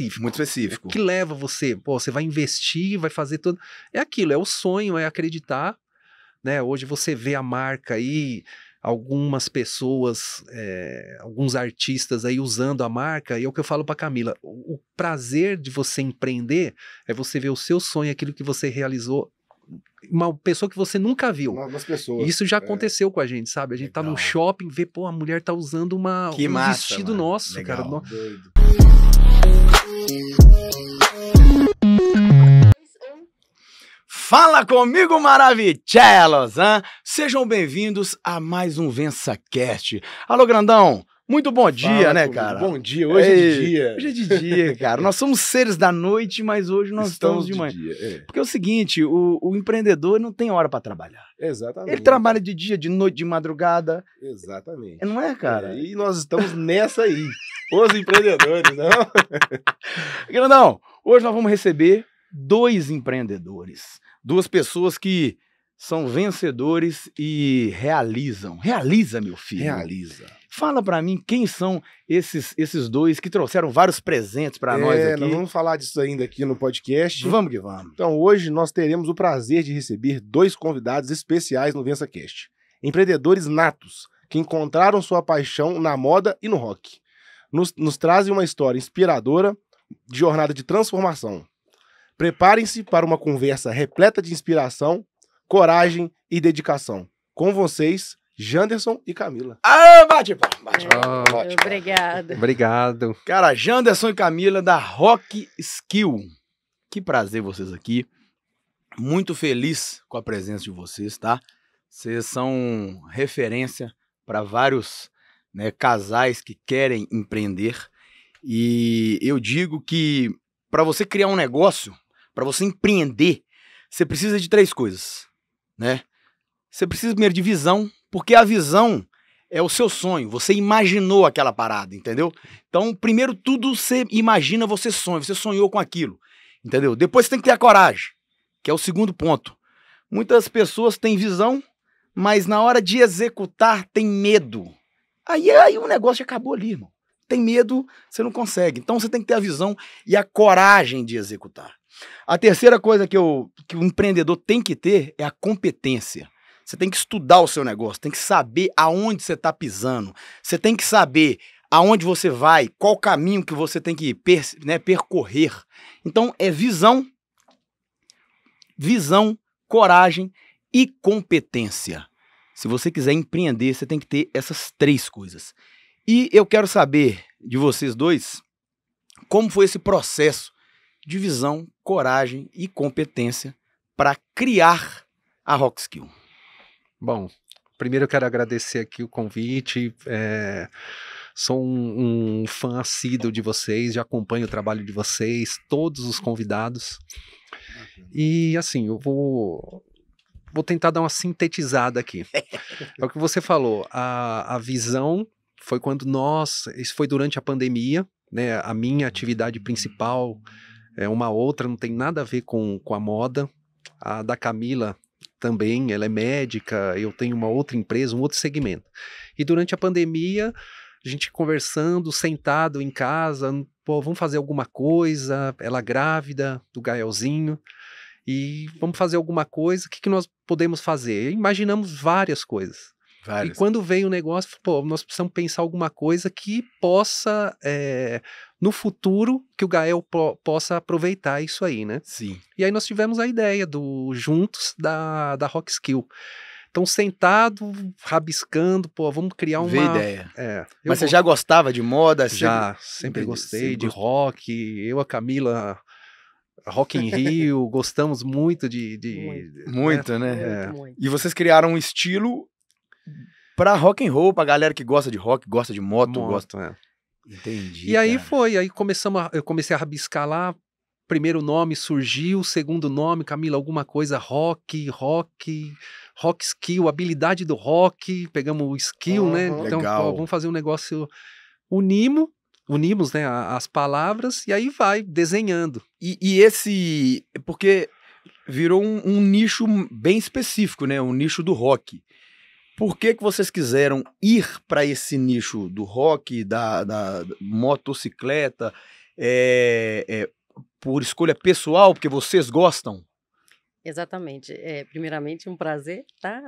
específico. Muito específico. É o que leva você? Pô, você vai investir, vai fazer tudo. É aquilo, é o sonho, é acreditar. Né? Hoje você vê a marca aí, algumas pessoas, é, alguns artistas aí usando a marca, e é o que eu falo para Camila: o, o prazer de você empreender é você ver o seu sonho, aquilo que você realizou uma pessoa que você nunca viu. Pessoas, Isso já é. aconteceu é. com a gente, sabe? A gente Legal. tá no shopping, vê, pô, a mulher tá usando uma, que um massa, vestido mano. nosso, Legal. cara. Doido. Fala comigo, maravichelos! Hein? Sejam bem-vindos a mais um VençaCast. Alô, grandão! Muito bom dia, Fala, né, cara? Bom dia, hoje é, de dia. Hoje é de dia, cara. nós somos seres da noite, mas hoje nós estamos, estamos de manhã. Dia, é. Porque é o seguinte, o, o empreendedor não tem hora para trabalhar. Exatamente. Ele trabalha de dia, de noite, de madrugada. Exatamente. É, não é, cara? É, e nós estamos nessa aí. Os empreendedores, não? Né? Grandão, hoje nós vamos receber dois empreendedores, duas pessoas que são vencedores e realizam. Realiza, meu filho. Realiza. Fala para mim quem são esses esses dois que trouxeram vários presentes para é, nós aqui. Nós vamos falar disso ainda aqui no podcast. Vamos que vamos. Então, hoje nós teremos o prazer de receber dois convidados especiais no VençaCast. Empreendedores natos que encontraram sua paixão na moda e no rock nos, nos trazem uma história inspiradora de jornada de transformação. Preparem-se para uma conversa repleta de inspiração, coragem e dedicação. Com vocês, Janderson e Camila. Ah, bate palma, bate palma. Oh, bate, obrigado. Obrigado. Cara, Janderson e Camila da Rock Skill. Que prazer vocês aqui. Muito feliz com a presença de vocês, tá? Vocês são referência para vários né, casais que querem empreender. E eu digo que para você criar um negócio, para você empreender, você precisa de três coisas, né? Você precisa primeiro de visão, porque a visão é o seu sonho, você imaginou aquela parada, entendeu? Então, primeiro tudo você imagina, você sonha, você sonhou com aquilo, entendeu? Depois você tem que ter a coragem, que é o segundo ponto. Muitas pessoas têm visão, mas na hora de executar tem medo. Aí, aí o negócio acabou ali, irmão. Tem medo, você não consegue. Então você tem que ter a visão e a coragem de executar. A terceira coisa que, eu, que o empreendedor tem que ter é a competência. Você tem que estudar o seu negócio, tem que saber aonde você está pisando, você tem que saber aonde você vai, qual caminho que você tem que per, né, percorrer. Então é visão, visão, coragem e competência. Se você quiser empreender, você tem que ter essas três coisas. E eu quero saber de vocês dois como foi esse processo de visão, coragem e competência para criar a Rockskill. Bom, primeiro eu quero agradecer aqui o convite. É, sou um, um fã assíduo de vocês, já acompanho o trabalho de vocês, todos os convidados. E assim, eu vou vou tentar dar uma sintetizada aqui. É. é o que você falou, a, a visão foi quando nós, isso foi durante a pandemia, né? A minha atividade principal é uma outra, não tem nada a ver com, com a moda. A da Camila também, ela é médica, eu tenho uma outra empresa, um outro segmento. E durante a pandemia, a gente conversando, sentado em casa, pô, vamos fazer alguma coisa, ela grávida do Gaelzinho e vamos fazer alguma coisa, o que, que nós podemos fazer? imaginamos várias coisas. Várias. E quando veio o negócio, pô, nós precisamos pensar alguma coisa que possa, é, no futuro, que o Gael po possa aproveitar isso aí, né? Sim. E aí nós tivemos a ideia do Juntos da, da Rock Skill. Então, sentado, rabiscando, pô, vamos criar uma. Vê ideia. É, Mas você já gostava de moda? Já, sempre, sempre gostei sempre... de rock. Eu, a Camila, Rock in Rio, gostamos muito de. de muito, né, muito, né? né? E vocês criaram um estilo pra rock and roll, pra galera que gosta de rock, gosta de moto, moto gosta. É. Entendi. E cara. aí foi, aí começamos a, eu comecei a rabiscar lá. Primeiro nome surgiu, segundo nome, Camila, alguma coisa, rock, rock, rock skill, habilidade do rock, pegamos o skill, uhum. né? Então, Legal. Pô, vamos fazer um negócio. Unimo, unimos né, as palavras e aí vai desenhando. E, e esse. Porque virou um, um, nicho bem específico, né? Um nicho do rock. Por que, que vocês quiseram ir para esse nicho do rock, da, da motocicleta? É, é, por escolha pessoal, porque vocês gostam? Exatamente. É, primeiramente, um prazer tá?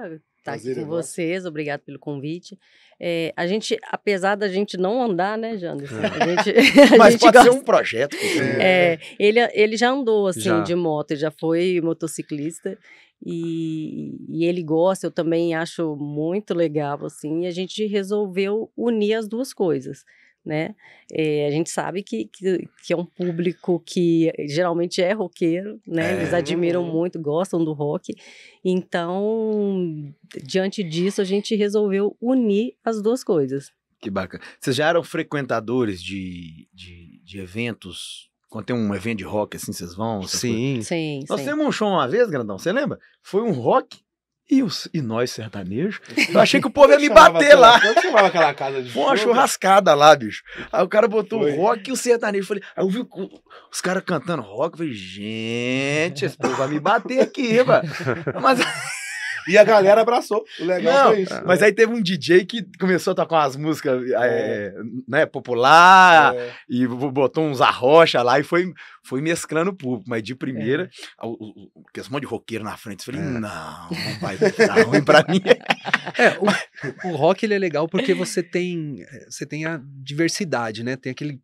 estar tá aqui com vocês. Obrigado pelo convite. É, a gente, apesar da gente não andar, né, Janderson? É. Mas pode gosta... ser um projeto. Né? É, ele, ele já andou, assim, já. de moto. Já foi motociclista. E, e, ele gosta, eu também acho muito legal, assim, e a gente resolveu unir as duas coisas né? É, a gente sabe que, que, que, é um público que eh, geralmente é roqueiro, né? É. Eles admiram muito, gostam do rock. Então, diante disso, a gente resolveu unir as duas coisas. Que bacana. Vocês já eram frequentadores de, de, de eventos quando tem um evento de rock assim, vocês vão? Sim. Sim. Nós sim. temos um show uma vez, Grandão, você lembra? Foi um rock e, os, e nós, sertanejos, eu achei que o povo ia me bater lá. Como chamava aquela casa de Foi uma churrascada lá, bicho. Aí o cara botou o rock e o sertanejo. Falei, aí eu vi os caras cantando rock. Eu falei, gente, esse povo vai me bater aqui, mano. Mas. E a galera abraçou. O legal não, isso. Mas aí teve um DJ que começou a tocar umas músicas é. É, né, popular é. e botou uns arrocha lá e foi, foi mesclando o público. Mas de primeira, é. o, o, o, aquele monte de roqueiro na frente. Eu falei, é. não, não vai dar ruim pra mim. É, o, o rock ele é legal porque você tem, você tem a diversidade, né? Tem aquele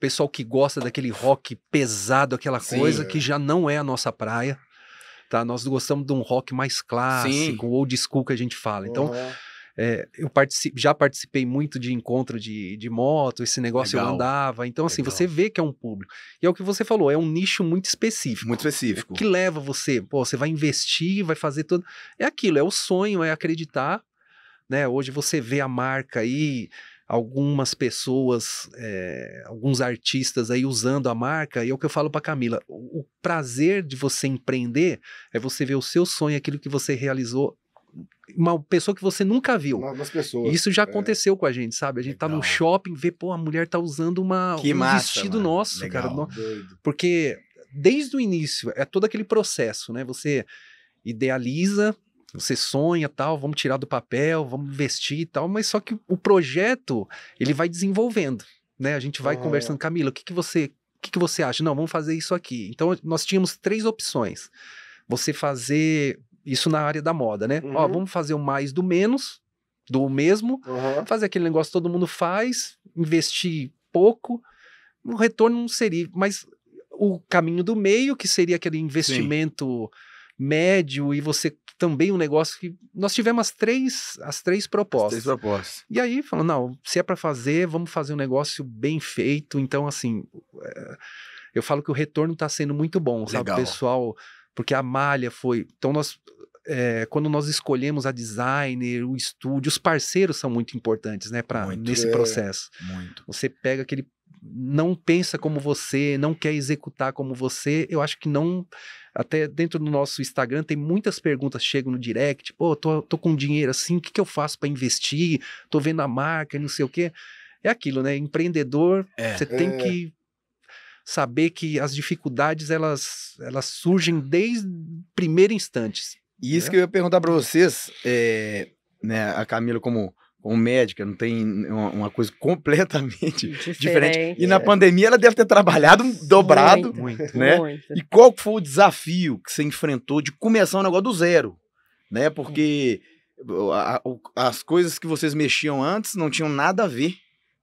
pessoal que gosta daquele rock pesado, aquela Sim, coisa que já não é a nossa praia tá? Nós gostamos de um rock mais clássico, ou old school que a gente fala. Então, uhum. é, eu participe, já participei muito de encontro de, de moto, esse negócio Legal. eu andava. Então, assim, Legal. você vê que é um público. E é o que você falou, é um nicho muito específico. Muito específico. Que leva você, pô, você vai investir, vai fazer tudo. É aquilo, é o sonho, é acreditar. Né? Hoje você vê a marca aí. E algumas pessoas, é, alguns artistas aí usando a marca, e é o que eu falo para Camila, o, o prazer de você empreender é você ver o seu sonho, aquilo que você realizou uma pessoa que você nunca viu. Pessoas, Isso já é. aconteceu é. com a gente, sabe? A gente Legal. tá no shopping, vê, pô, a mulher tá usando uma, que um massa, vestido mano. nosso, Legal. cara. Porque desde o início é todo aquele processo, né? Você idealiza, você sonha tal, vamos tirar do papel, vamos investir e tal, mas só que o projeto ele vai desenvolvendo, né? A gente vai ah, conversando, Camila, o que, que você o que, que você acha? Não, vamos fazer isso aqui. Então nós tínhamos três opções. Você fazer isso na área da moda, né? Uhum. Ó, vamos fazer o mais do menos, do mesmo, uhum. fazer aquele negócio que todo mundo faz, investir pouco, o retorno não seria, mas o caminho do meio, que seria aquele investimento Sim médio e você também um negócio que nós tivemos as três as três propostas. As três propostas. E aí falando, não, se é para fazer, vamos fazer um negócio bem feito. Então assim, eh, eu falo que o retorno está sendo muito bom, sabe, pessoal, porque a malha foi. Então nós é, quando nós escolhemos a designer, o estúdio, os parceiros são muito importantes, né, para nesse é, processo. Muito. Você pega aquele não pensa como você, não quer executar como você, eu acho que não até dentro do nosso Instagram tem muitas perguntas chegam no direct, pô, tô, tô com dinheiro assim, o que, que eu faço para investir? Tô vendo a marca, não sei o quê. É aquilo, né? Empreendedor, é. você tem é. que saber que as dificuldades elas, elas surgem desde primeiro instante. E isso né? que eu ia perguntar para vocês, é, né, a Camila como como médica, não tem uma coisa completamente diferente. diferente. E é. na pandemia ela deve ter trabalhado dobrado, muito, muito né? Muito. E qual foi o desafio que você enfrentou de começar um negócio do zero, né? Porque a, a, as coisas que vocês mexiam antes não tinham nada a ver,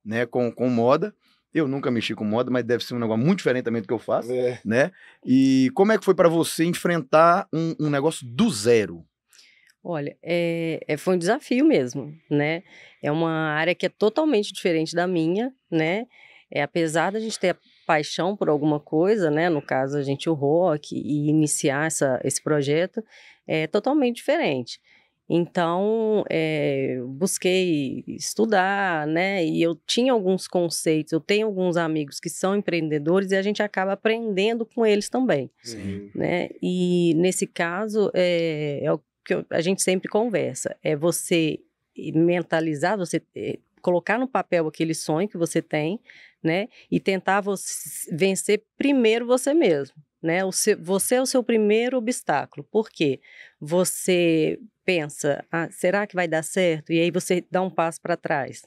né, com, com moda. Eu nunca mexi com moda, mas deve ser um negócio muito diferente também do que eu faço, é. né? E como é que foi para você enfrentar um, um negócio do zero? Olha, é, é, foi um desafio mesmo, né? É uma área que é totalmente diferente da minha, né? É, apesar da gente ter paixão por alguma coisa, né? No caso, a gente o rock e iniciar essa, esse projeto, é totalmente diferente. Então, é, busquei estudar, né? E eu tinha alguns conceitos, eu tenho alguns amigos que são empreendedores e a gente acaba aprendendo com eles também, Sim. né? E nesse caso, eh, é, é, que a gente sempre conversa, é você mentalizar, você eh, colocar no papel aquele sonho que você tem, né? E tentar você, vencer primeiro você mesmo, né? O seu, você é o seu primeiro obstáculo. Por quê? Você pensa, ah, será que vai dar certo? E aí você dá um passo para trás,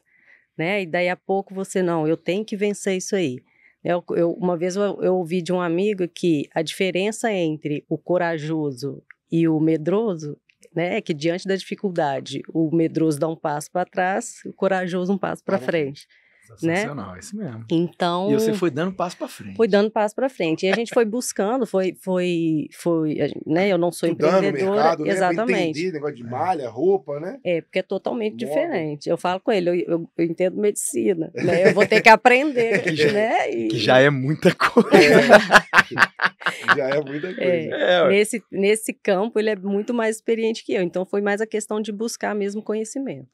né? E daí a pouco você, não, eu tenho que vencer isso aí. Eu, é eu, uma vez eu, eu ouvi de um amigo que a diferença entre o corajoso e o medroso né, que diante da dificuldade, o medroso dá um passo para trás, o corajoso um passo para frente. Tá né? Sensacional, né? é isso mesmo. Então. E você então foi dando passo para frente. Foi dando passo para frente. E a gente foi buscando, foi, foi, foi, né? Eu não sou Estudando empreendedora. Mercado, né? exatamente. Né? negócio de é. malha, roupa, né? É, porque é totalmente diferente. Eu falo com ele, eu, eu, eu, entendo medicina, né? Eu vou ter que aprender, que já, né? E... Que já é muita coisa. É. já é muita é. coisa. É. É, nesse, nesse campo, ele é muito mais experiente que eu. Então, foi mais a questão de buscar mesmo conhecimento.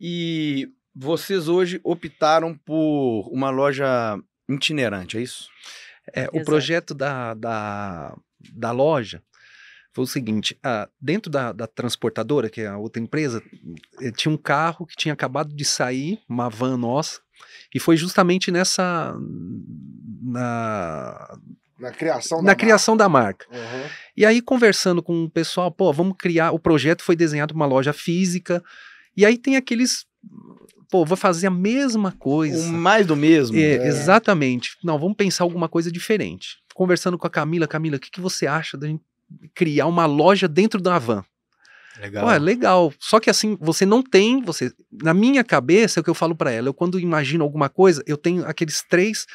E vocês hoje optaram por uma loja itinerante, é isso? É, o projeto da, da, da loja foi o seguinte: a, dentro da, da, transportadora, que é a outra empresa, eh, tinha um carro que tinha acabado de sair, uma van nossa, e foi justamente nessa. Na, na criação da na marca. criação da marca. Uhum. E aí, conversando com o pessoal, pô, vamos criar. O projeto foi desenhado para uma loja física, e aí tem aqueles pô, vou fazer a mesma coisa. O mais do mesmo. É, é. Exatamente. Não, vamos pensar alguma coisa diferente. Conversando com a Camila, Camila, o que, que você acha da gente criar uma loja dentro da van? Legal. Ué, legal. Só que assim, você não tem, você, na minha cabeça, é o que eu falo para ela, eu quando imagino alguma coisa, eu tenho aqueles três,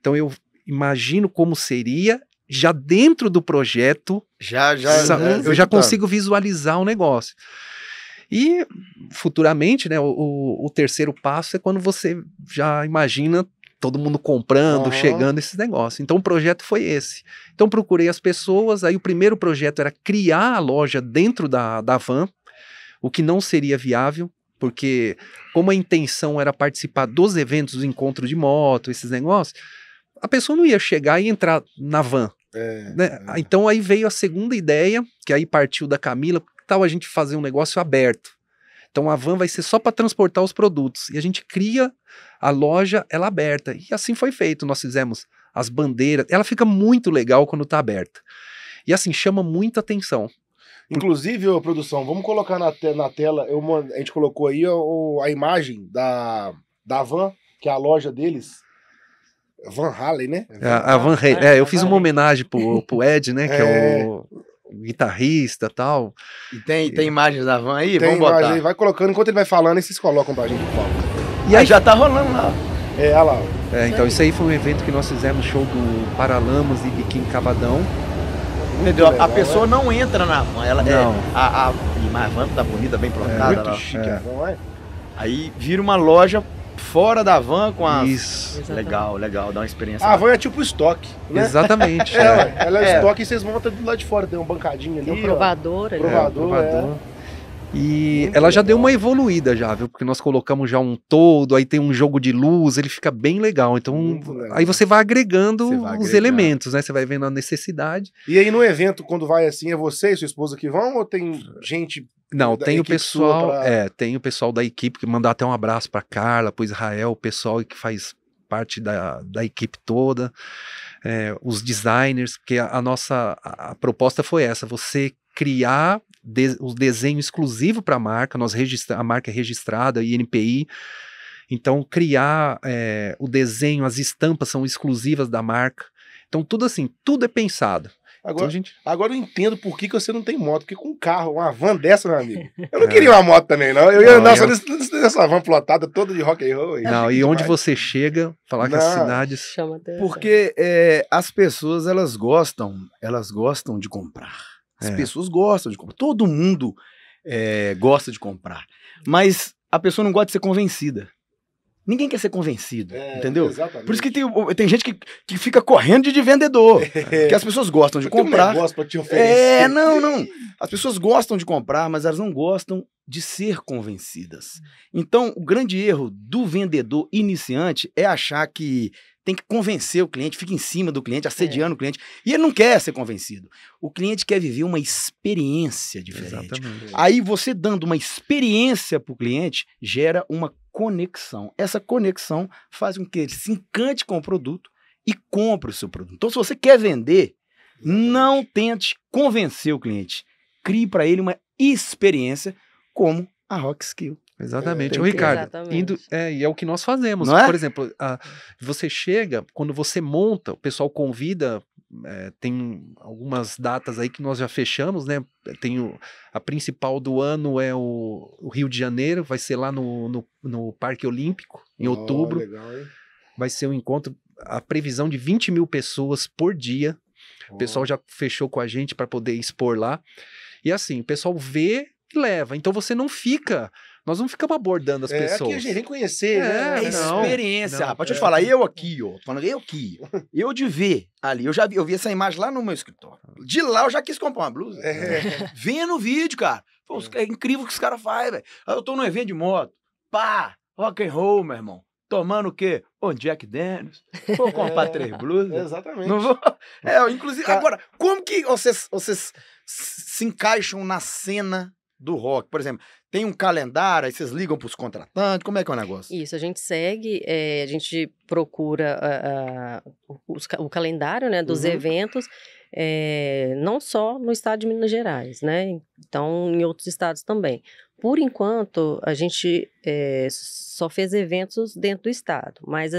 então eu imagino como seria já dentro do projeto, já já, já né? eu já consigo visualizar o negócio. E futuramente, né, o, o terceiro passo é quando você já imagina todo mundo comprando, uhum. chegando esses negócios. Então o projeto foi esse. Então procurei as pessoas, aí o primeiro projeto era criar a loja dentro da, da van, o que não seria viável, porque como a intenção era participar dos eventos, dos encontros de moto, esses negócios, a pessoa não ia chegar e entrar na van. É, né? é. Então aí veio a segunda ideia, que aí partiu da Camila, tal a gente fazer um negócio aberto? Então a van vai ser só para transportar os produtos. E a gente cria a loja, ela aberta. E assim foi feito. Nós fizemos as bandeiras. Ela fica muito legal quando está aberta. E assim, chama muita atenção. Inclusive, ô, produção, vamos colocar na, te na tela. Eu, a gente colocou aí ó, a imagem da, da van, que é a loja deles. Van Halen, né? a, é, a Van Halen. É, é eu fiz uma homenagem pro, pro Ed, né? Que é, é o guitarrista tal. E tem, tem imagens da van aí? Tem Vamos botar. Imagem, vai colocando, enquanto ele vai falando, e vocês colocam pra gente no palco. E aí, aí já tá rolando lá. É, olha lá. É, então isso aí foi um evento que nós fizemos, show do Paralamas e Biquinho Cavadão. Entendeu? Legal, a pessoa né? não entra na van, ela é não. é. A, a, a van tá bonita, bem plantada. É, muito chique, é. Aí vira uma loja fora da van com as. Isso. Exatamente. Legal, legal, dá uma experiência. Ah, a van é tipo estoque. Né? Exatamente. é, é. ela é, é estoque e vocês montam do lado de fora, tem uma bancadinha ali. E, provador, né? provador, é, provador. E Muito ela já deu uma evoluída já, viu? Porque nós colocamos já um todo, aí tem um jogo de luz, ele fica bem legal. Então, legal. aí você vai agregando você vai os agregar. elementos, né? Você vai vendo a necessidade. E aí no evento, quando vai assim, é você e sua esposa que vão ou tem gente não, tem o pessoal, pra... é, tem o pessoal da equipe que mandou até um abraço para Carla, para Israel, o pessoal que faz parte da, da equipe toda, é, os designers, porque a, a nossa a, a proposta foi essa: você criar de, o desenho exclusivo para a marca, nós registra, a marca é registrada, INPI. Então, criar é, o desenho, as estampas são exclusivas da marca. Então, tudo assim, tudo é pensado. Então, agora, então, gente... agora eu entendo por que, que você não tem moto, porque com um carro, uma van dessa, meu amigo. Eu não é. queria uma moto também, não. Eu ia não, andar eu... só é nessa, van plotada toda de rock and roll. E não, e demais. onde você chega, falar não. que as cidades. Porque é, as pessoas, elas gostam, elas gostam de comprar. As é. pessoas gostam de comprar. Todo mundo é, gosta de comprar. Mas a pessoa não gosta de ser convencida. Ninguém quer ser convencido, é, entendeu? Exatamente. Por isso que tem, tem gente que, que fica correndo de vendedor. Porque é. Que as pessoas gostam de comprar. Um pra te oferecer. É, não, não. As pessoas gostam de comprar, mas elas não gostam de ser convencidas. Então, o grande erro do vendedor iniciante é achar que tem que convencer o cliente, fica em cima do cliente, assediando é. o cliente. E ele não quer ser convencido. O cliente quer viver uma experiência diferente. Exatamente. Aí você dando uma experiência para o cliente gera uma conexão. Essa conexão faz com que ele se encante com o produto e compre o seu produto. Então, se você quer vender, não tente convencer o cliente. Crie para ele uma experiência como a Rock Skill. Exatamente. o é, Ricardo, Exatamente. Indo, é, e é o que nós fazemos. É? Por exemplo, a, você chega, quando você monta, o pessoal convida é, tem algumas datas aí que nós já fechamos, né? Tem o, a principal do ano é o, o, Rio de Janeiro, vai ser lá no, no, no Parque Olímpico, em oh, outubro. Legal, vai ser um encontro, a previsão de 20 mil pessoas por dia. Oh. O pessoal já fechou com a gente para poder expor lá. E assim, o pessoal vê e leva. Então você não fica nós não ficamos abordando as é, pessoas. Aqui a gente nem conhecer, é, né? É, é experiência, rapaz. Deixa eu te é. falar, eu aqui, ó. Tô falando, eu aqui. Eu de ver ali. Eu já vi, eu vi essa imagem lá no meu escritório. De lá eu já quis comprar uma blusa. É. Vendo o vídeo, cara. Pô, é. é. incrível o que os caras fazem, velho. Eu tô num evento de moto. Pá! Rock and roll, meu irmão tomando o quê? Um Jack Daniels. Vou comprar é, três blusas. Exatamente. Não vou... É, inclusive, tá. agora, como que vocês, vocês se encaixam na cena do rock? Por exemplo, tem um calendário, aí vocês ligam para os contratantes, como é que é o negócio? Isso, a gente segue, é, a gente procura uh, uh, os, o calendário né, dos uhum. eventos, é, não só no estado de Minas Gerais, né? Então, em outros estados também por enquanto, a gente é, só fez eventos dentro do estado, mas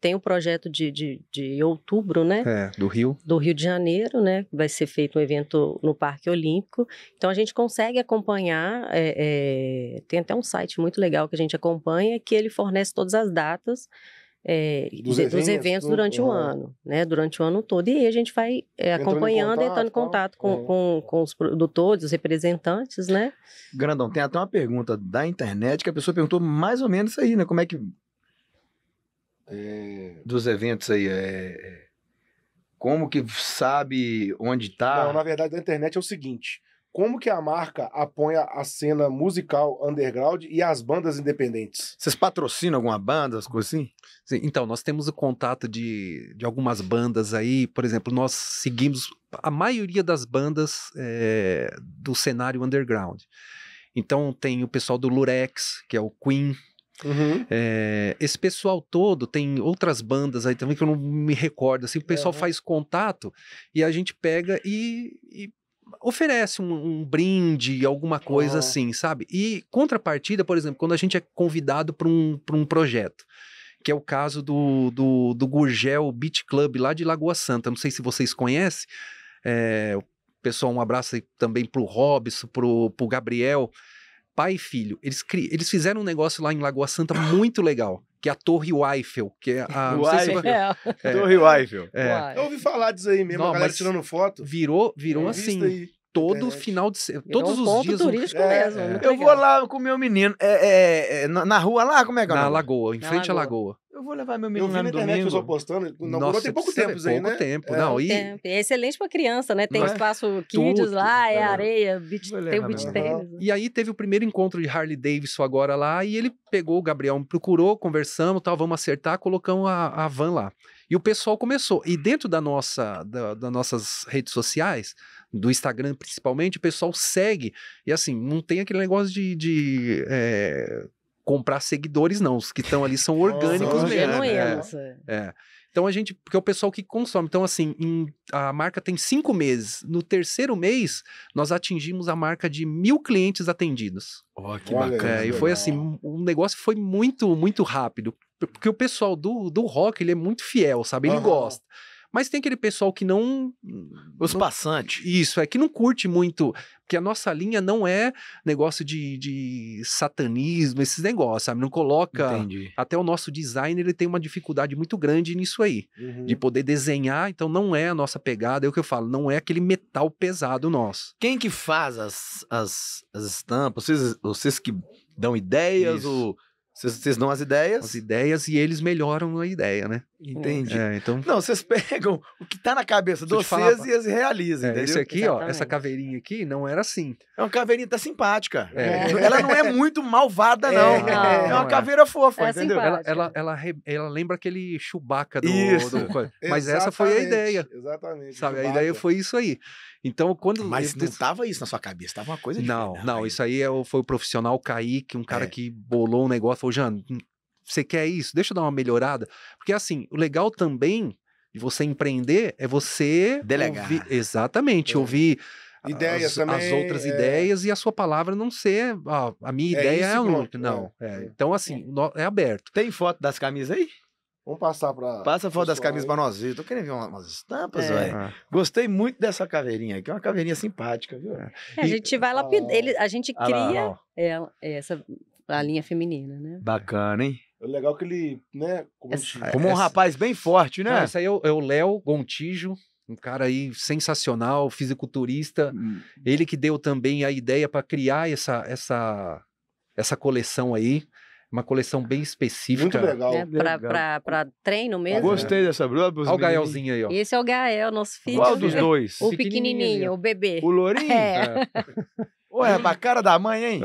tem o um projeto de, de, de, outubro, né? É, do Rio. Do Rio de Janeiro, né? Vai ser feito um evento no Parque Olímpico. Então a gente consegue acompanhar, é, é, tem até um site muito legal que a gente acompanha, que ele fornece todas as datas é, dos, de, eventos, dos, eventos, durante uhum. o ano, né? Durante o ano todo. E aí a gente vai é, acompanhando, entrando em contato, entrando em contato com, é. com, com, os produtores, os representantes, né? Grandão, tem até uma pergunta da internet que a pessoa perguntou mais ou menos isso aí, né? Como é que. É... Dos eventos aí. É, é, como que sabe onde está? Não, na verdade, da internet é o seguinte como que a marca apoia a cena musical underground e as bandas independentes? Vocês patrocinam alguma banda, as coisas assim? Sim, então, nós temos o contato de, de algumas bandas aí, por exemplo, nós seguimos a maioria das bandas é, do cenário underground. Então, tem o pessoal do Lurex, que é o Queen, Uhum. É, esse pessoal todo tem outras bandas aí também que eu não me recordo. Assim, o pessoal uhum. faz contato e a gente pega e, e oferece um, um brinde, alguma coisa uhum. assim, sabe? E contrapartida, por exemplo, quando a gente é convidado para um, um projeto, que é o caso do, do, do Gurgel Beach Club lá de Lagoa Santa, não sei se vocês conhecem, é, pessoal, um abraço também para o Robson, para o Gabriel, pai e filho. Eles, cri, eles fizeram um negócio lá em Lagoa Santa muito legal que é a Torre Eiffel, que é a... Não sei se... é. é. Torre Eiffel. É. Eu ouvi falar disso aí mesmo, não, a galera tirando foto. Virou, virou assim todo Internet. final de semana. Todos um os dias. turístico um... É, mesmo. É, Eu vou lá com o meu menino. É, é, é, na, na, rua lá, como é que é? Na Lagoa, em na frente à lagoa. Eu vou levar meu menino eu vi lá no na internet domingo. postando, Não, Nossa, tem pouco é tempo aí, pouco né? tempo, é. não. E... É excelente para criança, né? Tem é espaço kids Tudo. lá, é, é. areia, beach, tem o beach tênis. E aí teve o primeiro encontro de Harley Davidson agora lá, e ele pegou o Gabriel, me procurou, conversamos, tal, vamos acertar, colocamos a, a van lá. E o pessoal começou. E dentro da nossa, da, das nossas redes sociais, do Instagram principalmente, o pessoal segue. E assim, não tem aquele negócio de... de é comprar seguidores, não. Os que estão ali são orgânicos mesmo. Né? Né? É, é. Então a gente, porque é o pessoal que consome. Então, assim, em, a marca tem cinco meses. No terceiro mês, nós atingimos a marca de mil clientes atendidos. Oh, que Olha bacana. É, e foi assim, o um negócio foi muito, muito rápido. Porque o pessoal do, do rock, ele é muito fiel, sabe? Ele uhum. gosta. Mas tem aquele pessoal que não. Os não, passantes. Isso, é que não curte muito. Porque a nossa linha não é negócio de, de satanismo, esses negócios, sabe? Não coloca. Entendi. Até o nosso design ele tem uma dificuldade muito grande nisso aí. Uhum. De poder desenhar, então não é a nossa pegada, é o que eu falo, não é aquele metal pesado nosso. Quem que faz as, as, as estampas? Vocês, vocês que dão ideias? Isso. Ou vocês dão as ideias. As ideias e eles melhoram a ideia, né? Entende? É, então... Não, vocês pegam o que tá na cabeça de vocês e eles realizam. É, esse aqui, Exatamente. ó, essa caveirinha aqui não era assim. É uma caveirinha até simpática. É. é. Ela não é muito malvada, é, não. É, não, é uma é. caveira fofa, entendeu? Ela, ela, ela, ela, lembra aquele Chewbacca do. Isso. do... Mas Exatamente. essa foi a ideia. Exatamente. Sabe? Chewbacca. A ideia foi isso aí. Então, quando. Mas não estava isso na sua cabeça, estava uma coisa diferente. Não, não, aí. isso aí é foi o profissional Kaique, um cara é. que bolou um negócio, falou, Jean, hum, você quer isso? Deixa eu dar uma melhorada. Porque assim, o legal também de você empreender é você. Delegar. Ouvir, exatamente, é. ouvir. Ideias as, também, as outras é... ideias e a sua palavra não ser ah, a minha é ideia é, isso, é a Não. É. Então, assim, é. é. aberto. Tem foto das camisas aí? Vamos passar para. Passa fora foto das camisas para nós. Eu tô querendo ver umas estampas, é. velho. Ah. Gostei muito dessa caveirinha aqui, é uma caveirinha simpática, viu? É, é a gente vai lá, Ele, a gente ah, cria lá, essa a linha feminina, né? Bacana, hein? É legal que ele, né? Como, essa, como um rapaz bem forte, né? esse aí é, é o Léo Gontijo, um cara aí sensacional, fisiculturista. Hum. Ele que deu também a ideia para criar essa, essa, essa coleção aí uma coleção bem específica. Muito legal. É, né, para treino mesmo. Gostei dessa blusa. Olha o Gaelzinho aí, ó. Esse é o Gael, nosso filho. Qual dos dois? O pequenininho, pequenininho o bebê. O lourinho? É. é. Ué, pra cara da mãe, hein?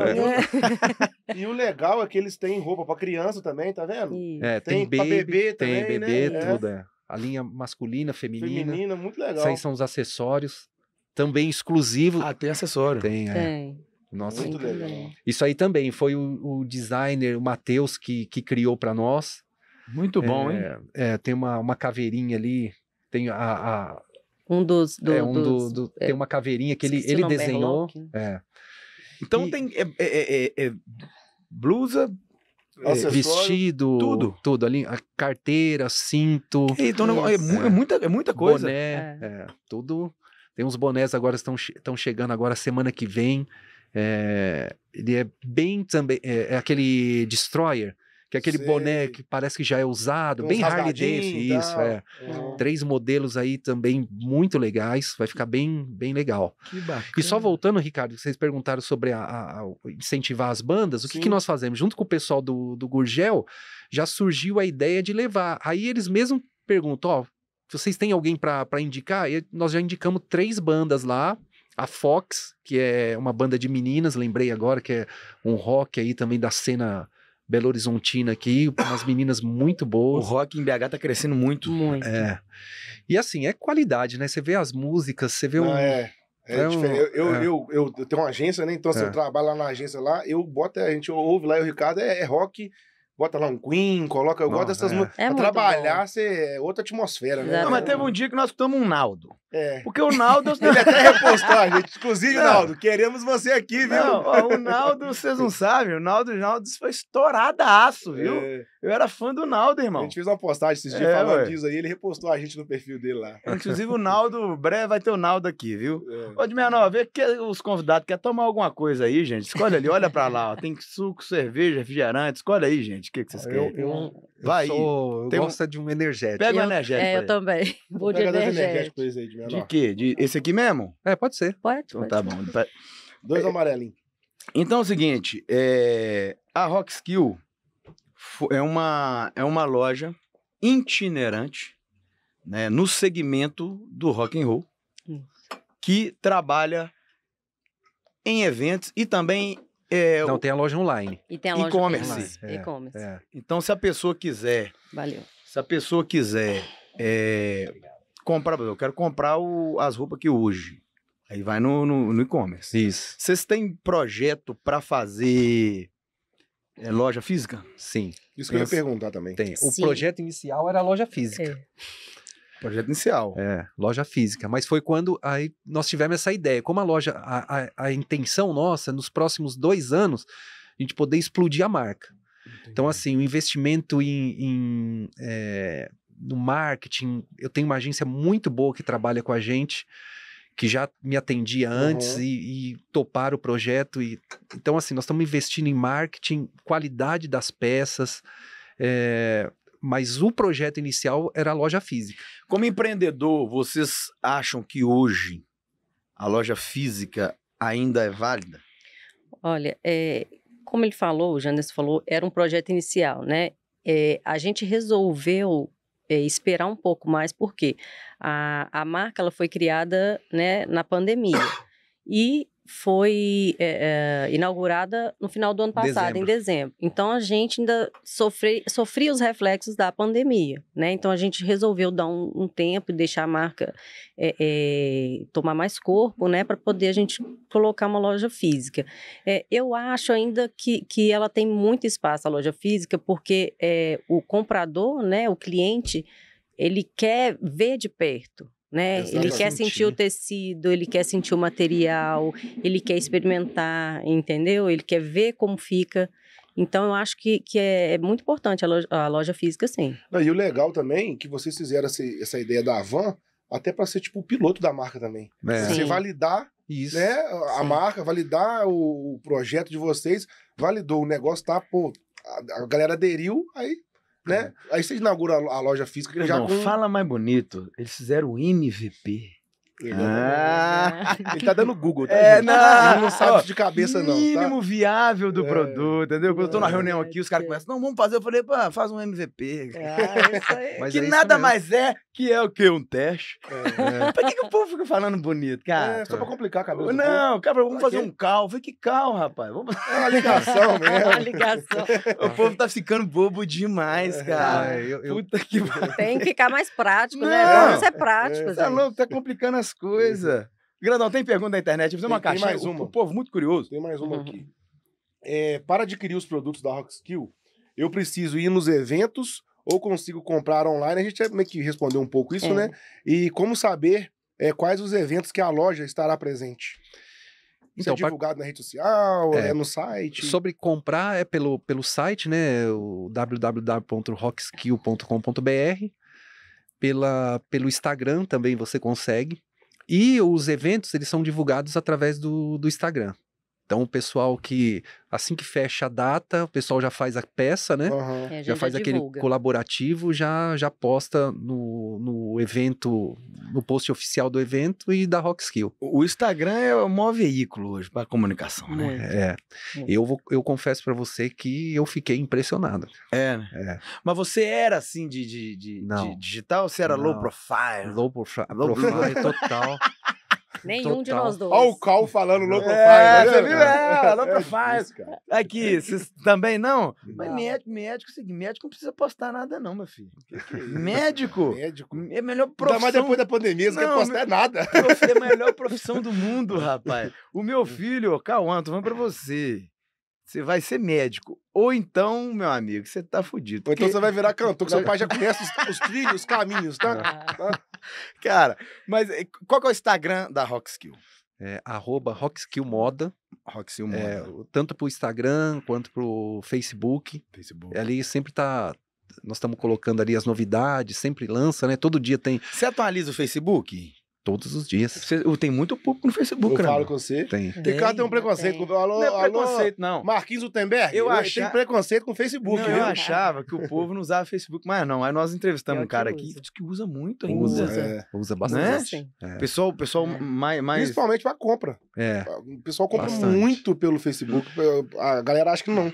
É. E o legal é que eles têm roupa pra criança também, tá vendo? É, tem, tem baby, bebê, tem também, né? bebê, né? tudo. É. A linha masculina, feminina. Feminina, muito legal. Esses aí são os acessórios. Também exclusivo. Ah, tem acessório. Tem, é. Tem. Nossa, muito legal. Isso aí também foi o, o designer, o Matheus, que, que criou para nós. Muito bom, é, hein? É, tem uma, uma caveirinha ali, tem a, a um dos, do, é, um dos, do, do é, tem uma caveirinha que ele, ele é desenhou. Né? É. Então e, tem é, é, é blusa, vestido, tudo, tudo ali, a carteira, cinto. então é, muita, é muita coisa. Boné, tudo. Tem uns bonés agora estão estão chegando agora semana que vem. É, ele é bem também. É, é aquele Destroyer, que é aquele Sei. boné que parece que já é usado, bem Harley Davidson. Isso, é. Uhum. Três modelos aí também muito legais, vai ficar bem, bem legal. Que bacana. E só voltando, Ricardo, vocês perguntaram sobre a, a, a incentivar as bandas, o que, que, nós fazemos? Junto com o pessoal do, do Gurgel, já surgiu a ideia de levar. Aí eles mesmos perguntam: ó, vocês têm alguém para indicar? E nós já indicamos três bandas lá a Fox, que é uma banda de meninas, lembrei agora, que é um rock aí também da cena Belo Horizontina aqui, umas meninas muito boas. O rock em BH tá crescendo muito. Muito. É. E assim, é qualidade, né? Você vê as músicas, você vê o. Um... É. É, é um... eu, eu, é. eu, eu, eu, tenho uma agência, né? Então, se eu é. trabalho lá na agência lá, eu boto, a gente ouve lá, o Ricardo é, é rock bota lá um Queen, coloca. Eu Não, gosto dessas é. músicas. É pra trabalhar, você é outra atmosfera, né? Não, mas teve um dia que nós escutamos um Naldo. É. Porque o Naldo. Ele até a ah, gente. Inclusive, não. Naldo, queremos você aqui, viu? Não, ó, o Naldo, vocês não sabem, o Naldo, o Naldo foi estouradaço, viu? É. Eu era fã do Naldo, irmão. A gente fez uma postagem esses dias é, falando ué. disso aí, ele repostou a gente no perfil dele lá. Inclusive o Naldo, breve vai ter o Naldo aqui, viu? É. Ô, de menor, vê que os convidados querem tomar alguma coisa aí, gente. Escolhe ali, olha pra lá, ó. tem suco, cerveja, refrigerante. Escolhe aí, gente, o que, que vocês ah, querem. Eu, eu, vai eu sou, eu tem gosto um... É de um energético. Pega o um energético. É, eu também. Vou de energético. energético esse aí, de, menor. de quê? De, esse aqui mesmo? É, pode ser. Pode, então, pode. tá bom. Dois amarelinhos. Então é o seguinte, é, a Rock Skill é uma, é uma loja itinerante né, no segmento do rock and roll hum. que trabalha em eventos e também é, não tem a loja online e tem a loja e-commerce é, e-commerce é. então se a pessoa quiser valeu se a pessoa quiser é, comprar eu quero comprar o, as roupas que hoje aí vai no, no, no e-commerce isso vocês têm projeto para fazer é loja física? Sim. Isso que eu ia perguntar também. Tem. O Sim. projeto inicial era loja física. É. Projeto inicial. É, loja física. Mas foi quando aí nós tivemos essa ideia. Como a loja, a, a, a intenção nossa, nos próximos dois anos, a gente poder explodir a marca. Entendi. Então, assim, o investimento em, em é, no marketing, eu tenho uma agência muito boa que trabalha com a gente que já me atendia antes uhum. e, e topar o projeto. E, então, assim, nós estamos investindo em marketing, qualidade das peças. É, mas o projeto inicial era a loja física. Como empreendedor, vocês acham que hoje a loja física ainda é válida? Olha, é, como ele falou, o Janderson falou, era um projeto inicial, né? É, a gente resolveu é, esperar um pouco mais, porque a, a marca ela foi criada né, na pandemia. E foi é, é, inaugurada no final do ano passado, dezembro. em dezembro. Então a gente ainda sofre, sofria os reflexos da pandemia, né? Então a gente resolveu dar um, um tempo e deixar a marca é, tomar mais corpo, né? Para poder a gente colocar uma loja física. É, eu acho ainda que, que ela tem muito espaço, a loja física, porque o comprador, né? O cliente, ele quer ver de perto, né? Ele quer sentir o né? tecido, ele quer sentir o material, ele quer experimentar, entendeu? Ele quer ver como fica. Então, eu acho que, que é, é muito importante a loja, a loja física, sim. Não, e o legal também que vocês fizeram essa, essa ideia da van até para ser tipo o piloto da marca também. É. Você validar Isso. Né, a sim. marca, validar o projeto de vocês, validou o negócio, tá? Pô, a, a galera aderiu, aí né? É. Aí você inaugura a loja física. Não, já com... fala mais bonito. Eles fizeram o MVP. Ah. É Ele tá dando Google, tá? É, não. não sabe de cabeça, não. Tá? Mínimo tá? viável do é. produto, entendeu? Quando eu tô na é. reunião aqui, os caras é. começam, não, vamos fazer. Eu falei, pá, faz um MVP. É, ah, isso aí. Mas que é nada mais é que é o quê? Um teste. É. Pra que, que o povo fica falando bonito, cara? É, só pra complicar a cabeça. Não, cara, vamos pra fazer quê? um cal. Eu falei, que cal, rapaz? Vamos... É uma ligação mesmo. É uma ligação. o povo tá ficando bobo demais, cara. Eu, eu... Puta que Tem que ficar mais prático, né? não. né? Vamos ser práticos. Tá louco, tá complicando as as coisas. Uhum. Grandão, tem pergunta na internet? Eu fiz uma tem, caixinha. Tem mais uma. O, o, povo muito curioso. Tem mais uma uhum. aqui. É, para adquirir os produtos da Rockskill, eu preciso ir nos eventos ou consigo comprar online? A gente é meio que respondeu um pouco isso, é. né? E como saber é, quais os eventos que a loja estará presente? Isso então, é divulgado pra... na rede social, é, é, no site? Sobre comprar é pelo, pelo site, né? O www.rockskill.com.br. Pela, pelo Instagram também você consegue. E os eventos, eles são divulgados através do, do Instagram. Então, o pessoal que, assim que fecha a data, o pessoal já faz a peça, né? Uhum. É, já faz já aquele colaborativo, já, já posta no, no evento, no post oficial do evento e da Rockskill. O Instagram é o maior veículo hoje para comunicação, né? Muito. É. Muito. Eu, vou, eu confesso para você que eu fiquei impressionado. É, né? É. Mas você era assim de, de, de, de digital? Você era Não. low profile? Low, profi low profile total. Nenhum Total. de nós dois. Olha o Cal falando low é, profile. Tá é, você É, low é profile. Aqui, vocês também não? não. Mas médico, médico, é médico não precisa postar nada, não, meu filho. médico? Médico. É a melhor profissão. Não, mais depois da pandemia, você não, quer postar nada. É a melhor profissão do mundo, rapaz. O meu hum. filho, Cauã, tô vamos pra você. Você vai ser médico. Ou então, meu amigo, você tá fudido. Ou então porque... então você vai virar cantor, que seu pai já conhece os, os trilhos, os caminhos, tá? Ah. tá? Cara, mas eh, qual é o Instagram da Rockskill? É, arroba Rockskillmoda Moda. É, tanto pro Instagram quanto pro Facebook. Facebook. Ali sempre tá. Nós estamos colocando ali as novidades, sempre lança, né? Todo dia tem. Você atualiza o Facebook? todos os dias. Você, tem muito público no Facebook, Eu né? falo com você. Tem. Tem, tem cara tem um preconceito tem. com alô, Não é preconceito, alô, não. Marquinhos Utemberg, eu acha... tem preconceito com o Facebook. Não, eu achava que o povo não usava Facebook, mas não. Aí nós entrevistamos é um cara aqui que usa muito ainda. Usa, é. é. usa né? bastante. Né? É. Pessoal, pessoal é. mais, mais... Principalmente para compra. É. O pessoal compra bastante. muito pelo Facebook. A galera acha que não.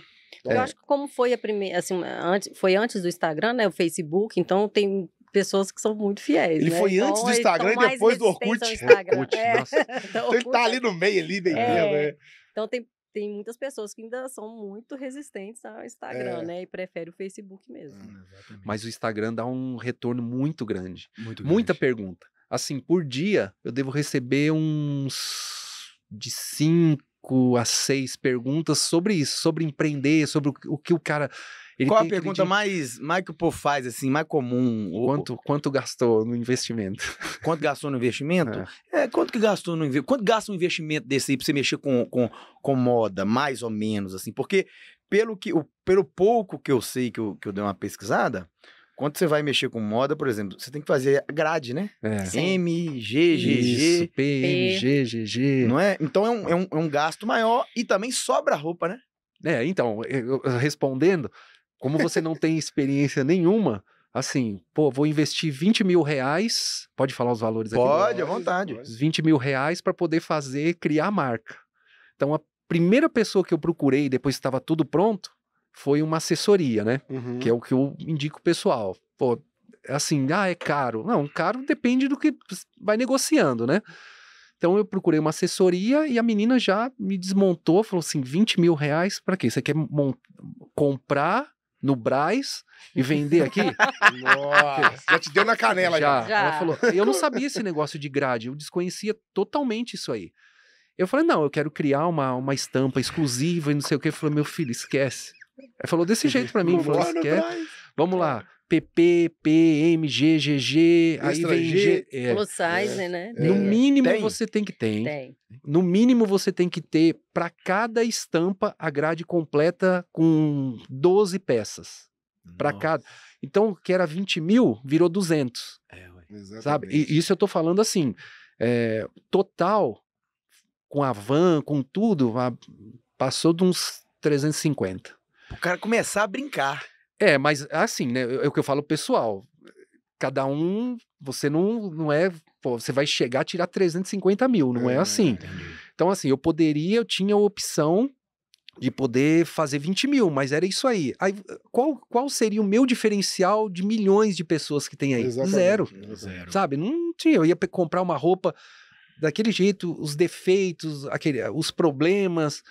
Eu é. acho que como foi a primeira, assim, antes, foi antes do Instagram, né, o Facebook, então tem pessoas que são muito fiéis. Ele né? foi então, antes do Instagram e depois do Orkut. Orkut é. Então, então, ele tá ali no meio, ali, bem né? é. Né? Então, tem, tem muitas pessoas que ainda são muito resistentes ao Instagram, é. né? E prefere o Facebook mesmo. Ah, Mas o Instagram dá um retorno muito grande. Muito Muita pergunta. Assim, por dia, eu devo receber uns de cinco a seis perguntas sobre isso, sobre empreender, sobre o que o cara ele Qual a pergunta mais, mais que o povo faz, assim, mais comum? Quanto, quanto gastou no investimento? Quanto gastou no investimento? É, é quanto que gastou no investimento? Quanto gasta um investimento desse aí pra você mexer com, com, com moda, mais ou menos, assim? Porque pelo, que, o, pelo pouco que eu sei que eu, que eu dei uma pesquisada, quando você vai mexer com moda, por exemplo, você tem que fazer grade, né? É. M, G, G, G. P, M, G, G, G. Não é? Então é um, é um, é um gasto maior e também sobra roupa, né? É, então, eu, respondendo, como você não tem experiência nenhuma, assim, pô, vou investir 20 mil reais. Pode falar os valores pode, aqui? Pode, à vontade. 20 mil reais para poder fazer, criar a marca. Então, a primeira pessoa que eu procurei, depois estava tudo pronto, foi uma assessoria, né? Uhum. Que é o que eu indico pessoal. Pô, assim, ah, é caro. Não, caro depende do que vai negociando, né? Então eu procurei uma assessoria e a menina já me desmontou, falou assim: 20 mil reais para quê? Você quer comprar no Braz e vender aqui? Nossa, já te deu na canela já. já. Ela falou, eu não sabia esse negócio de grade, eu desconhecia totalmente isso aí. Eu falei, não, eu quero criar uma, uma estampa exclusiva e não sei o que. Ele falou, meu filho, esquece. Ela falou desse jeito para mim, falou, esquece. Vamos lá, PP, PM, GG, aí vem G. É, plus size, é, né? É. No mínimo tem. você tem que ter. Tem. No mínimo você tem que ter para cada estampa a grade completa com 12 peças. Para cada. Então, que era 20 mil, virou 200. É, ué. Sabe? E isso eu tô falando assim, é, total, com a van, com tudo, passou de uns 350. O cara começar a brincar. É, mas assim, né? É o que eu falo pessoal. Cada um, você não, não é. Pô, você vai chegar a tirar 350 mil, não é, é assim. Entendi. Então, assim, eu poderia, eu tinha a opção de poder fazer 20 mil, mas era isso aí. aí qual, qual seria o meu diferencial de milhões de pessoas que tem aí? Zero. Né, zero. Sabe? Não tinha. Eu ia comprar uma roupa daquele jeito, os defeitos, aquele, os problemas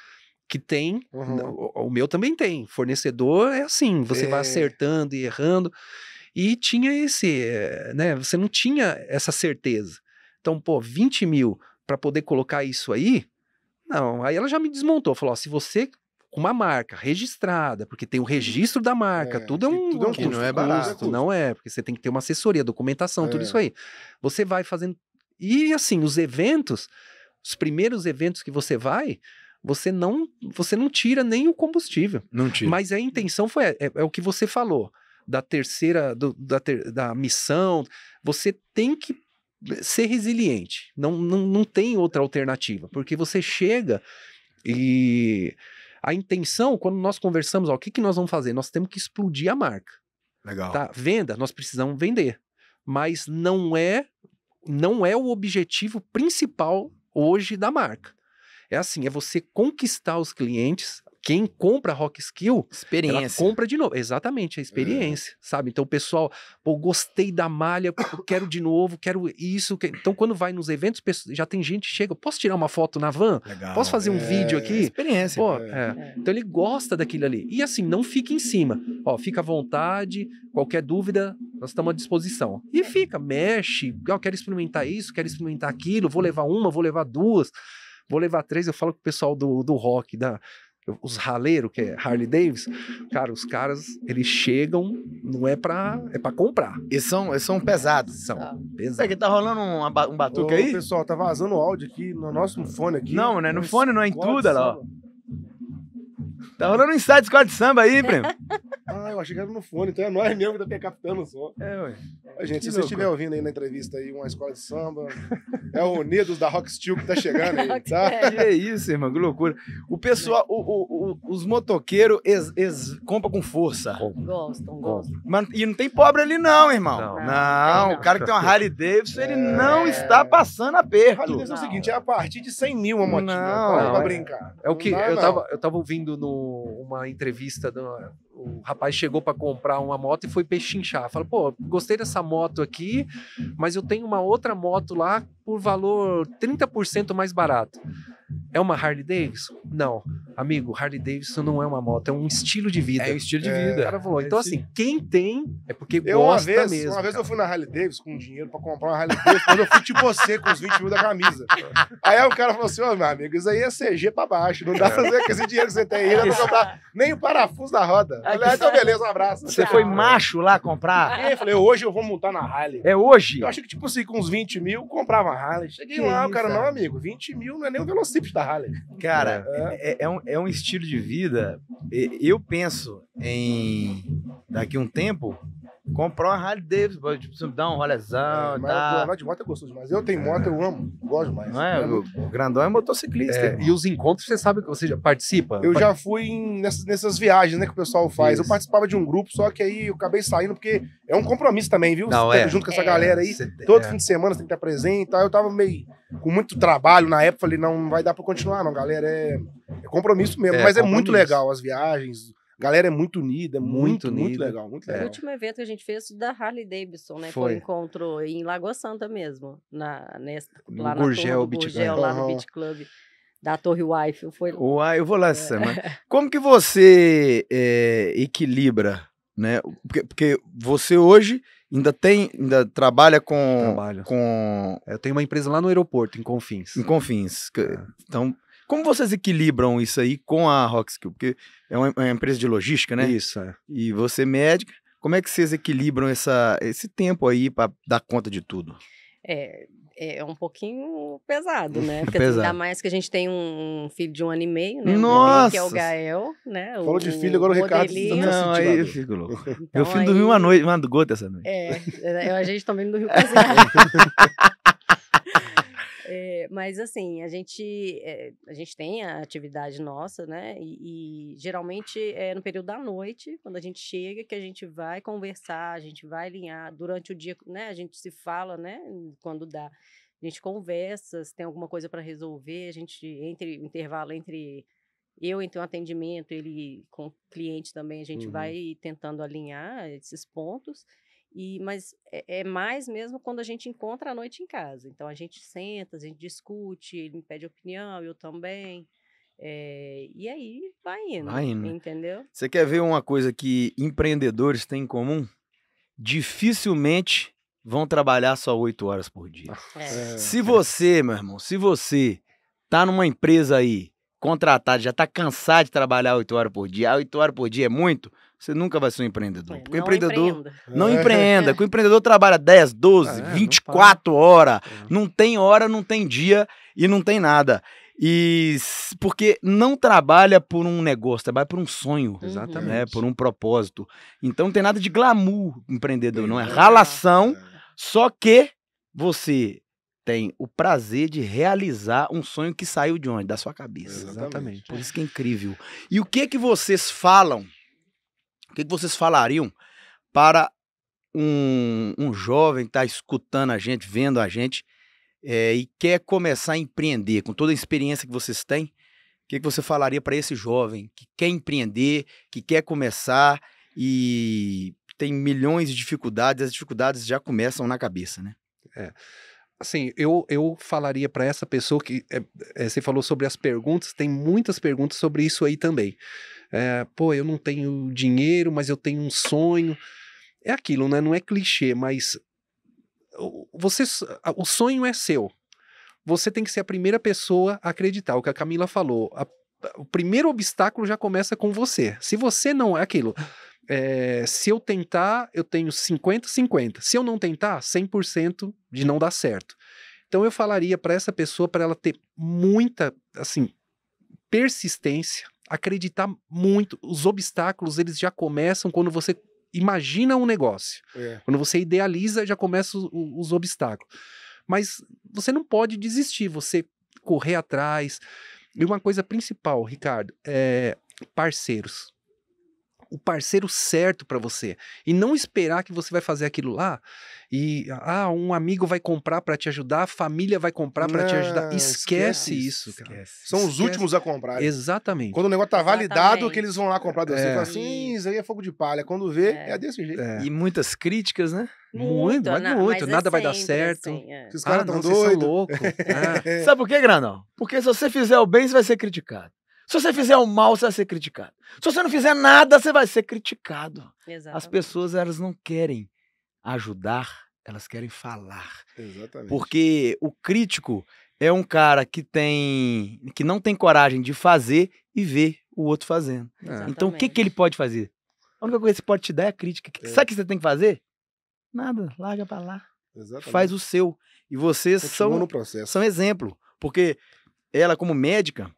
que tem, uhum. o, o, meu também tem. Fornecedor é assim, você é. vai acertando e errando. E tinha esse, eh, né? Você não tinha essa certeza. Então, pô, 20 mil para poder colocar isso aí, não. Aí ela já me desmontou, falou: ó, se você com uma marca registrada, porque tem o registro da marca, é, tudo é um, tudo é um custo, não é barato, custo, não é, porque você tem que ter uma assessoria, documentação, é. tudo isso é. aí. Você vai fazendo e assim, os eventos, os primeiros eventos que você vai, você não, você não tira nem o combustível. Não tira. Mas a intenção foi é, é o que você falou da terceira do, da, ter, da missão. Você tem que ser resiliente. Não, não, não tem outra alternativa, porque você chega e a intenção, quando nós conversamos, ó, o que, que nós vamos fazer? Nós temos que explodir a marca. Legal. Tá? Venda, nós precisamos vender. Mas não é não é o objetivo principal hoje da marca. É assim, é você conquistar os clientes. Quem compra Rock Skill, experiência. compra de novo. Exatamente, é a hum. experiência, sabe? Então, o pessoal, pô, gostei da malha, quero de novo, quero isso. Então, quando vai nos eventos, já tem gente que chega, posso tirar uma foto na van? Legal, posso fazer um é, vídeo aqui? É experiência. Pô, é. é. Então, ele gosta daquilo ali. E assim, não fica em cima. Ó, fica à vontade, qualquer dúvida, nós estamos à disposição. E fica, mexe, eu quero experimentar isso, quero experimentar aquilo, vou levar uma, vou levar duas. Vou levar três, eu falo com o pessoal do, do rock, da, os raleiros, que é Harley Davis, cara, os caras, eles chegam, não é pra, é pra comprar. E são, são pesados. São ah, pesados. É que tá rolando um, um batuque Ô, aí? Pessoal, tá vazando áudio aqui no nosso fone aqui. Não, né? No, no fone não é em tudo, olha lá, ó. Tá rolando um inside squad de samba aí, primo. Ah, eu achei que era no fone, então é nós mesmo que tá captando o som. É, ué. gente, que se você estiver ouvindo aí na entrevista aí uma escola de samba, é o Unidos da Rock Steel que tá chegando aí, tá? É isso, irmão, que loucura. O pessoal, o, o, o, os motoqueiros ex, compram com força. Gostam, gostam. Mas, e não tem pobre ali não, irmão. Não, não, não, o cara que tem uma Harley Davidson, é... ele não está passando aperto. Harley Davidson é o seguinte, é a partir de 100 mil uma motinha, não, não, pra brincar. É o que, eu tava, eu tava ouvindo no uma entrevista do, o rapaz chegou para comprar uma moto e foi pechinchar. Fala, pô, gostei dessa moto aqui, mas eu tenho uma outra moto lá por valor 30% mais barato. É uma Harley Davidson? Não. Amigo, Harley Davidson não é uma moto, é um estilo de vida. É um estilo de é. vida. o cara falou. É então, assim, quem tem é porque eu, gosta uma vez, mesmo. Uma cara. vez eu fui na Harley Davidson com dinheiro pra comprar uma Harley Davidson, mas eu fui tipo você com os 20 mil da camisa. aí o cara falou assim: ô, oh, meu amigo, isso aí é CG pra baixo. Não dá pra fazer com esse dinheiro que você tem aí, não dá pra comprar nem o parafuso da roda. Eu falei, ah, então beleza, um abraço. Você foi macho lá comprar? É, eu falei, hoje eu vou montar na Harley. É hoje? Eu acho que, tipo assim, com uns 20 mil, comprava uma Harley. Cheguei que lá, o cara, não, amigo, 20 mil não é nem o velocímetro da Harley. Cara, é, é, é um, é um estilo de vida. Eu penso em daqui a um tempo comprar uma Harley Davidson, tipo, dar um rolezão, é, mas tá. Andar de moto é gostoso Eu tenho moto, eu amo, gosto mais. Não é? O, o grandão é motociclista. É, e os encontros, você sabe que você já participa? Eu já fui em, nessas, nessas, viagens, né, que o pessoal faz. Isso. Eu participava de um grupo, só que aí eu acabei saindo, porque é um compromisso também, viu? Não, é. junto com essa galera aí, você, todo é. fim de semana você tem que estar presente e tal. Eu tava meio com muito trabalho na época, falei, não, não vai dar pra continuar não, galera, é, é compromisso mesmo. É, mas é muito legal as viagens, galera é muito unida, é muito, muito, unida. muito legal, muito é. legal. O último evento que a gente fez da Harley Davidson, né? Foi, um encontro em Lagoa Santa mesmo, na, nessa, lá no Burgel, Beach lá no Beach Club da Torre Wife. Foi... Uai, eu vou lá essa é. semana. Como que você é, equilibra, né? Porque, porque, você hoje ainda tem, ainda trabalha com... Trabalho. com... Eu tenho uma empresa lá no aeroporto, em Confins. Em Confins. É. Então, como vocês equilibram isso aí com a Rockskill? Porque é uma, é uma, empresa de logística, né? Isso, é. E você é médica. Como é que vocês equilibram essa, esse tempo aí para dar conta de tudo? É, é um pouquinho pesado, né? Porque assim, pesado. ainda mais que a gente tem um filho de um ano e meio, né? Nossa! Que é o Gael, né? Falou o, de filho, agora o, Ricardo. Tá não, aí eu fico louco. Então, Meu filho aí... dormiu uma noite, uma gota essa noite. É, é a gente também dormiu com é, mas assim, a gente, é, a gente tem a atividade nossa, né? E, e, geralmente é no período da noite, quando a gente chega, que a gente vai conversar, a gente vai alinhar. Durante o dia, né? A gente se fala, né? Quando dá. A gente conversa, se tem alguma coisa para resolver, a gente, entre intervalo entre eu entre um atendimento, ele com cliente também, a gente uhum. vai tentando alinhar esses pontos. E, mas é, é, mais mesmo quando a gente encontra a noite em casa. Então a gente senta, a gente discute, ele me pede opinião, eu também. É, e aí vai indo, vai indo. Entendeu? Você quer ver uma coisa que empreendedores têm em comum? Dificilmente vão trabalhar só oito horas por dia. É. Se você, meu irmão, se você tá numa empresa aí contratado, já tá cansado de trabalhar oito horas por dia, oito horas por dia é muito, você nunca vai ser um empreendedor. É, porque não empreendedor empreenda. não é. empreenda. Porque o empreendedor trabalha 10, 12, é, 24 não horas. É. Não tem hora, não tem dia e não tem nada. E porque não trabalha por um negócio, trabalha por um sonho, uhum. exatamente, né, por um propósito. Então não tem nada de glamour empreendedor, não é ralação, é. só que você tem o prazer de realizar um sonho que saiu de onde? Da sua cabeça. Exatamente. Por isso que é incrível. E o que que vocês falam o que, que vocês falariam para um, um jovem que está escutando a gente, vendo a gente é, e quer começar a empreender com toda a experiência que vocês têm? O que, que você falaria para esse jovem que quer empreender, que quer começar e tem milhões de dificuldades, as dificuldades já começam na cabeça, né? É. Assim, eu, eu falaria para essa pessoa que é, é, você falou sobre as perguntas, tem muitas perguntas sobre isso aí também. É, pô, eu não tenho dinheiro, mas eu tenho um sonho. É aquilo, né? Não é clichê, mas você, o sonho é seu. Você tem que ser a primeira pessoa a acreditar. O que a Camila falou. A, o primeiro obstáculo já começa com você. Se você não é aquilo. É, se eu tentar, eu tenho 50-50. Se eu não tentar, 100% de não dar certo. Então eu falaria para essa pessoa para ela ter muita, assim, persistência, acreditar muito. Os obstáculos, eles já começam quando você imagina um negócio. É. Quando você idealiza, já começam os, os obstáculos. Mas você não pode desistir, você correr atrás. E uma coisa principal, Ricardo, é parceiros o parceiro certo para você e não esperar que você vai fazer aquilo lá e ah, um amigo vai comprar para te ajudar, a família vai comprar para te ajudar. Esquece, esquece isso, esquece, São esquece. os últimos a comprar. Exatamente. Quando o negócio tá validado Exatamente. que eles vão lá comprar doce. É. Você assim, isso aí é fogo de palha. Quando vê, é, é desse jeito. É. E muitas críticas, né? Muito, muito, mas muito. Mas é nada vai dar certo. Assim, é. Os caras ah, tão doidos. louco. Ah. Sabe por quê, Granão? Porque se você fizer o bem, você vai ser criticado. Se você fizer o mal, você vai ser criticado. Se você não fizer nada, você vai ser criticado. Exatamente. As pessoas, elas não querem ajudar, elas querem falar. Exatamente. Porque o crítico é um cara que tem que não tem coragem de fazer e ver o outro fazendo. É. Então, o que, que ele pode fazer? A única coisa que você pode te dar é a crítica. É. Sabe o que você tem que fazer? Nada, larga pra lá. Exatamente. Faz o seu. E vocês são, são exemplo. Porque ela, como médica,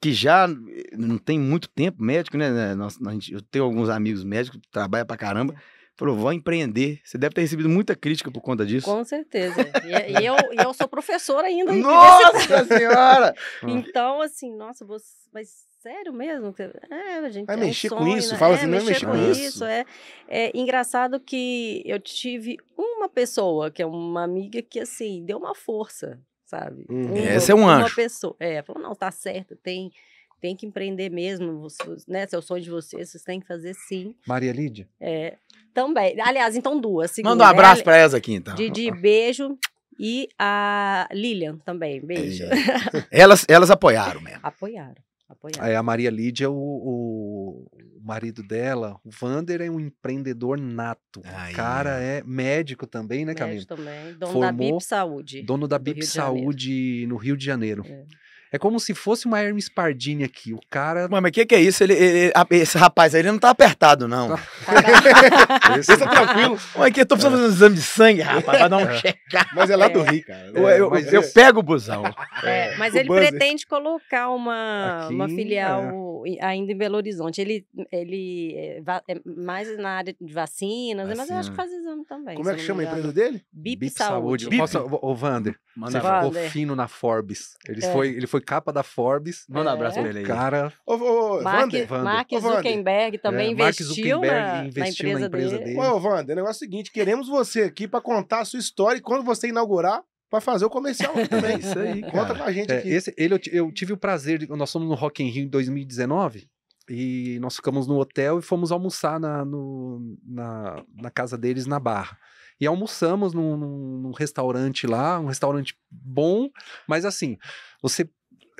que já eh, não tem muito tempo, médico, né? né nós, eu tenho alguns amigos médicos que trabalham pra caramba. Falou, vou empreender. Você deve ter recebido muita crítica por conta disso. Com certeza. E, é, e eu, e eu sou professora ainda. Nossa Senhora! então, assim, nossa, você, mas sério mesmo? É, gente, vai é mexer um sonho, com isso? Né? Fala assim, é, não vai é mexer com, com isso. isso. É, é engraçado que eu tive uma pessoa, que é uma amiga, que assim, deu uma força sabe? Hum. Um, Essa é um anjo. Uma pessoa. É, falou, não, tá certo, tem, tem que empreender mesmo, você, né? Se é o sonho de vocês, vocês têm que fazer sim. Maria Lídia? É, também. Aliás, então duas. Segunda, Manda um né? abraço né? pra elas aqui, então. Didi, ah. beijo. E a Lilian também, beijo. É. elas, elas apoiaram mesmo. Apoiaram. Apoiar. Aí a Maria Lídia, é o, o marido dela, o Vander, é um empreendedor nato. o cara é. é. médico também, né, Camila? Médico também. Dono Formou, da BIP Saúde. Dono da BIP Saúde no Rio de Janeiro. É. É como se fosse uma Hermes Pardini aqui. O cara. mas o que, que é isso? Ele, ele, esse rapaz aí ele não tá apertado, não. Tá. esse é tranquilo. Mas aqui eu tô precisando fazer um exame de sangue, rapaz, pra dar um é. check Mas é lá do é. Rio, cara. Eu, eu, eu é. pego o busão. É, é, mas o ele buzzer. pretende colocar uma, aqui, uma filial é. ainda em Belo Horizonte. Ele, ele é mais na área de vacinas, Vacina. mas eu acho que faz exame também. Como é que chama a empresa dele? BIP, Bip Saúde. Bip. Posso, ô, Vander, Manda você ficou fino na Forbes. Ele, foi, ele foi foi capa da Forbes. Manda um abraço pra é. ele aí. Cara. Ô, ô, ô, Mark, Vander, Mark Zuckerberg também é, investiu, Zuckerberg na, investiu, na, empresa, na empresa dele. dele. Ô, Wander, o negócio é o seguinte: queremos você aqui para contar a sua história e quando você inaugurar, para fazer o comercial também. É isso aí. Cara. Conta com a gente é, aqui. Esse, ele, eu, eu, tive o prazer, de, nós fomos no Rock in Rio em 2019 e nós ficamos no hotel e fomos almoçar na, no, na, na casa deles na Barra. E almoçamos num, num, num, restaurante lá, um restaurante bom, mas assim, você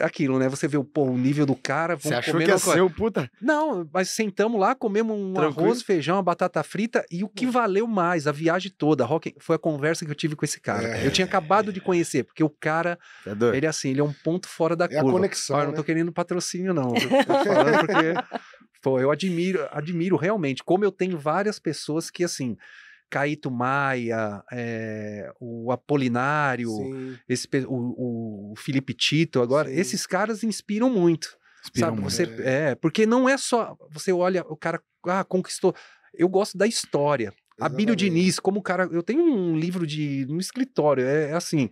aquilo, né? Você vê o, pô, o nível do cara. Você achou que ser o puta? Não, mas sentamos lá, comemos um Tranquilo. arroz, feijão, uma batata frita e o que hum. valeu mais, a viagem toda, Rock, foi a conversa que eu tive com esse cara. É. Eu tinha acabado de conhecer, porque o cara, tá é ele assim, ele é um ponto fora da é curva. A conexão, Olha, né? não tô querendo patrocínio, não. Eu tô falando porque, pô, eu admiro, admiro realmente, como eu tenho várias pessoas que, assim, Caíto Maia, é, o Apolinário, esse, o, o, Felipe Tito agora, Sim. esses caras inspiram muito. Inspiram sabe? Muito. Você, é, porque não é só. Você olha, o cara ah, conquistou. Eu gosto da história. Abílio Diniz, como o cara. Eu tenho um livro de. um escritório, é, é assim.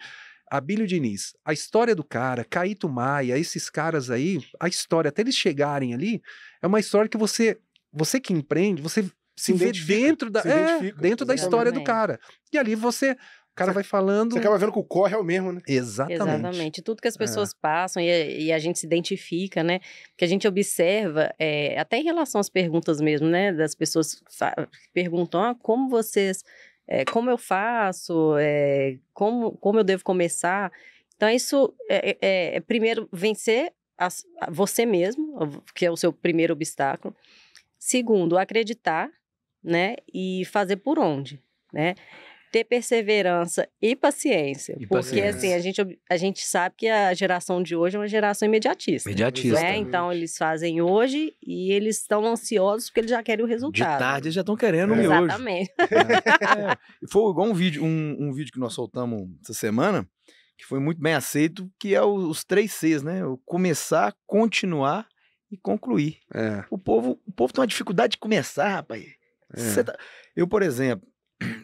Abílio Diniz, a história do cara, Caíto Maia, esses caras aí, a história, até eles chegarem ali, é uma história que você, você que empreende, você se, vê dentro da, é, dentro da história do cara. E ali você o cara vai falando. Você acaba vendo que o corre é o mesmo, né? Exatamente. Exatamente. Tudo que as é. pessoas é. passam e, e, a gente se identifica, né? Que a gente observa, é, até em relação às perguntas mesmo, né? Das pessoas perguntam: ah, como vocês. É, como eu faço? É, como, como eu devo começar? Então, isso é, é primeiro vencer as, você mesmo, que é o seu primeiro obstáculo. Segundo, acreditar né? E fazer por onde, né? Ter perseverança e paciência. E porque, paciência. assim, a gente, a gente sabe que a geração de hoje é uma geração imediatista. Né? Imediatista. Né? Então, eles fazem hoje e eles estão ansiosos porque eles já querem o resultado. De tarde, eles já estão querendo é. o miojo. Exatamente. É. É. Foi igual um vídeo, um, um vídeo que nós soltamos essa semana, que foi muito bem aceito, que é os três Cs, né? O começar, continuar e concluir. É. O povo, o povo tem uma dificuldade de começar, rapaz. É. Tá... Eu, por exemplo,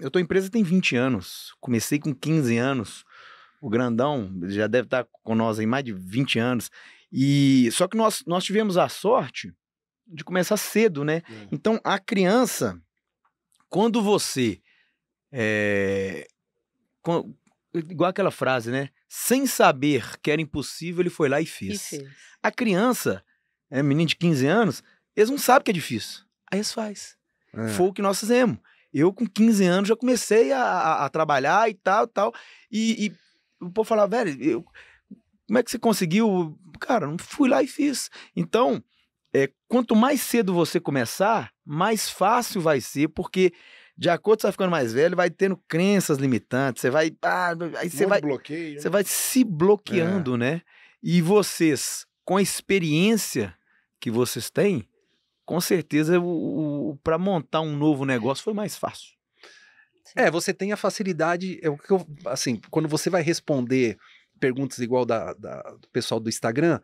eu tô em empresa tem 20 anos, comecei com 15 anos. O grandão já deve estar tá com nós aí mais de 20 anos. E só que nós, nós tivemos a sorte de começar cedo, né? É. Então a criança, quando você é, com, igual aquela frase, né? Sem saber que era impossível, ele foi lá e fez. E fez. A criança, é, menino de 15 anos, eles não sabem que é difícil. Aí eles fazem. É. Foi o que nós fizemos. Eu, com 15 anos, já comecei a, a, a trabalhar e tal, tal. E, e o povo falar, velho, eu, como é que você conseguiu? Cara, não fui lá e fiz. Então, é, quanto mais cedo você começar, mais fácil vai ser, porque de acordo com você vai ficando mais velho, vai tendo crenças limitantes, você vai. Ah, aí você vai. Bloqueio. Você né? vai se bloqueando, é. né? E vocês, com a experiência que vocês têm, com certeza o, o para montar um novo negócio foi mais fácil. Sim. É, você tem a facilidade, é o que eu, assim, quando você vai responder perguntas igual da, da do pessoal do Instagram,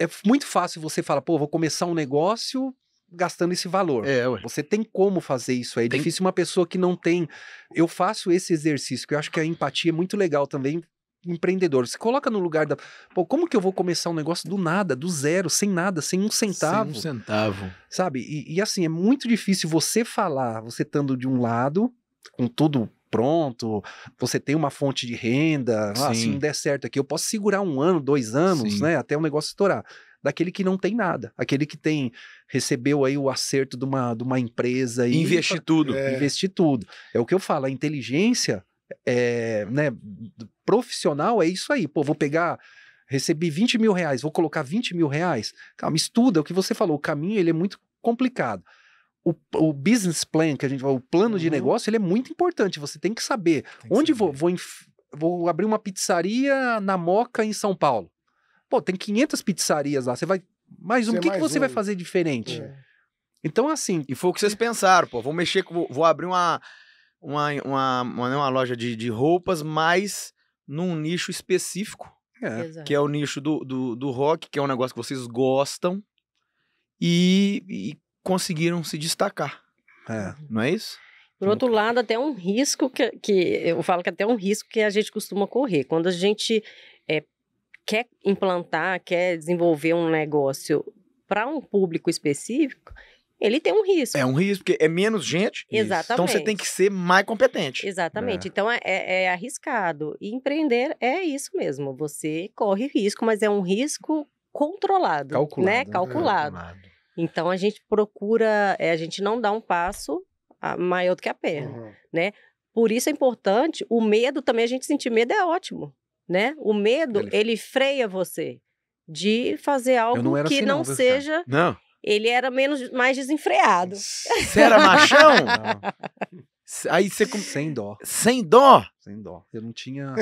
é muito fácil você falar, pô, vou começar um negócio gastando esse valor. É, você tem como fazer isso. É tem... difícil uma pessoa que não tem. Eu faço esse exercício, que eu acho que a empatia é muito legal também empreendedor, se coloca no lugar da. Pô, como que eu vou começar um negócio do nada, do zero, sem nada, sem um centavo? Sem um centavo. Sabe? E, e assim, é muito difícil você falar, você estando de um lado, com tudo pronto, você tem uma fonte de renda, ah, se não der certo aqui, eu posso segurar um ano, dois anos, Sim. né? Até o negócio estourar. Daquele que não tem nada, aquele que tem recebeu aí o acerto de uma, de uma empresa e investir tudo, é. investir tudo. É o que eu falo, a inteligência é, né, profissional é isso aí. Pô, vou pegar, recebi 20 mil reais, vou colocar 20 mil reais. Calma, estuda é o que você falou. O caminho ele é muito complicado. O, o business plan, que a gente fala, o plano uhum. de negócio, ele é muito importante. Você tem que saber tem que onde saber. vou, vou, inf... vou abrir uma pizzaria na Moca, em São Paulo. Pô, tem 500 pizzarias lá. Você vai. Mais o que, que você um. vai fazer diferente? É. Então, assim. E foi o que vocês pensaram, pô. Vou mexer com. Vou abrir uma. Uma, uma, uma, é uma loja de, de roupas, mas num nicho específico, é. que é o nicho do, do, do, rock, que é um negócio que vocês gostam, e, e conseguiram se destacar. É. Uhum. Não é isso? Por outro lado, até um risco que, que eu falo que até um risco que a gente costuma correr. Quando a gente é, quer implantar, quer desenvolver um negócio para um público específico, ele tem um risco. É um risco, porque é menos gente. Exatamente. Então você tem que ser mais competente. Exatamente. É. Então é, é, é arriscado. E empreender é isso mesmo. Você corre risco, mas é um risco controlado. Né? Calculado. Né? Calculado. Calculado. Então a gente procura, é, a gente não dá um passo ah, maior do que a perna, uhum. né? Por isso é importante, o medo também, a gente sentir medo é ótimo, né? O medo, ele, ele freia você de fazer algo não que assim, não, não seja... Não ele era menos mais desenfreado. Você era machão? Não. Aí você com... sem dó. Sem dó. Sem dó. Eu não tinha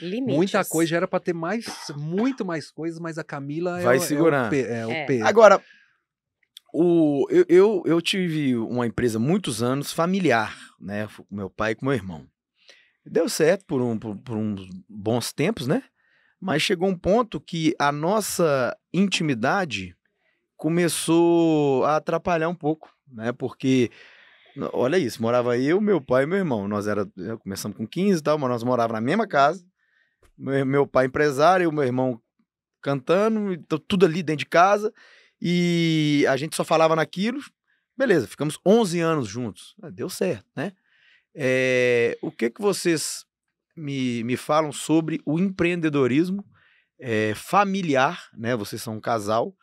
Limites. muita coisa, já era para ter mais, muito mais coisas, mas a Camila é vai é, segurar. É o, é, o P, Agora o, eu, eu, eu, tive uma empresa muitos anos familiar, né, com meu pai e com meu irmão. Deu certo por, um, por, por uns bons tempos, né? Mas chegou um ponto que a nossa intimidade começou a atrapalhar um pouco, né? Porque olha isso, morava eu, meu pai e meu irmão. Nós era, começamos com 15 e tal, mas nós morávamos na mesma casa. Meu, meu pai empresário, meu irmão cantando, então, tudo ali dentro de casa. E a gente só falava naquilo. Beleza, ficamos 11 anos juntos. Ah, deu certo, né? É, o que que vocês me, me falam sobre o empreendedorismo é, familiar, né? Vocês são um casal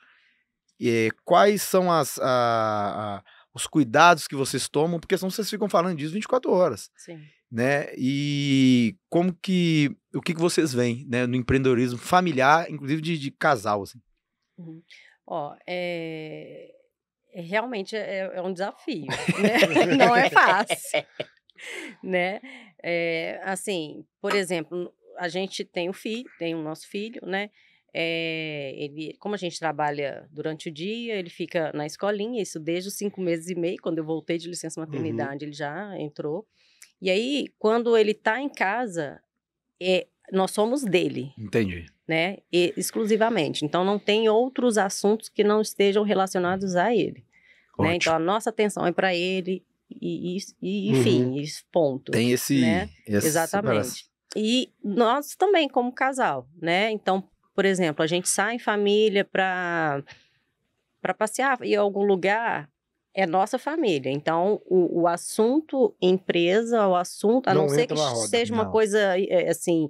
é, quais são as, a, a, os cuidados que vocês tomam, porque senão vocês ficam falando disso 24 horas. Sim. Né? E como que o que, que vocês veem né, no empreendedorismo familiar, inclusive de, de casal? Assim? Uhum. Ó, eh, é... realmente é, é, um desafio, né? não é fácil, né? É, assim, por exemplo, a gente tem o filho, tem o nosso filho, né? É, ele, como a gente trabalha durante o dia, ele fica na escolinha, isso desde os cinco meses e meio, quando eu voltei de licença uhum. maternidade, uhum. ele já entrou. E aí, quando ele está em casa, é, nós somos dele. Entendi. Né? E, exclusivamente. Então, não tem outros assuntos que não estejam relacionados a ele. Né? Então, a nossa atenção é para ele, e, e uhum. enfim, uhum. Isso, ponto. Tem esse. Né? esse Exatamente. Separação. E nós também, como casal, né? Então, por exemplo, a gente sai em família para para passear e algum lugar é nossa família. Então, o, o assunto empresa, o assunto, a não, não ser que seja uma não. coisa eh, assim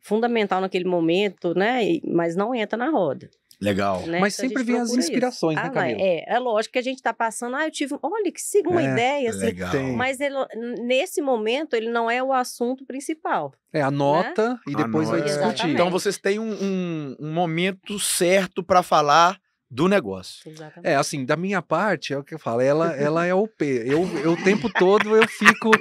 fundamental naquele momento, né? Mas não entra na roda. Legal. Né? Mas então sempre vem as inspirações, isso. né, ah, Camila? Ah, é, é lógico que a gente está passando, ah, eu tive, olha que uma é, ideia, é assim. Legal. Mas ele, nesse momento ele não é o assunto principal. É, anota né? e depois anota. vai discutir. Exatamente. Então vocês têm um, um, um momento certo para falar do negócio. É, Exatamente. É, assim, da minha parte, é o que eu falo, ela, ela é p. Eu, eu o tempo todo eu fico.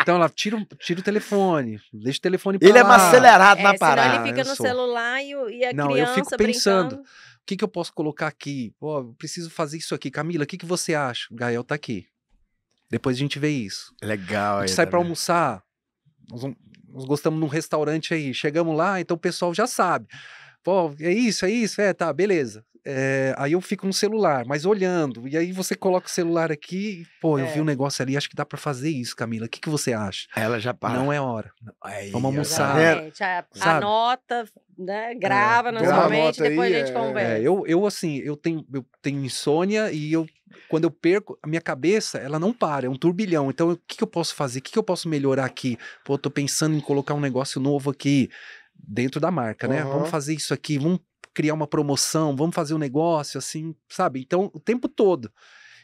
Então, ela tira, tira o telefone, deixa o telefone pra Ele é lá. é mais acelerado é, na parada. Ele fica no sou... celular e, e a Não, criança eu fico pensando. Brincando. O que, que eu posso colocar aqui? Pô, preciso fazer isso aqui. Camila, o que, que você acha? O Gael tá aqui. Depois a gente vê isso. Legal. A gente sai para almoçar. Nós, nós gostamos num restaurante aí. Chegamos lá, então o pessoal já sabe. Pô, é isso, é isso, é, tá, beleza. É, aí eu fico no celular, mas olhando. E aí você coloca o celular aqui, pô, é. eu vi é. um negócio ali, acho que dá para fazer isso, Camila. O que, que você acha? Ela já para. Não é hora. Aí, Vamos almoçar. Né, é, já anota, né? Grava é, depois aí, a gente conversa. eu, eu, assim, eu tenho, eu tenho insônia e eu, quando eu perco, a minha cabeça, ela não para, é um turbilhão. Então, o que, que eu posso fazer? O que, que eu posso melhorar aqui? Pô, tô pensando em colocar um negócio novo aqui dentro da marca, né? Uhum. Vamos fazer isso aqui, vamos criar uma promoção, vamos fazer um negócio, assim, sabe? Então, o tempo todo.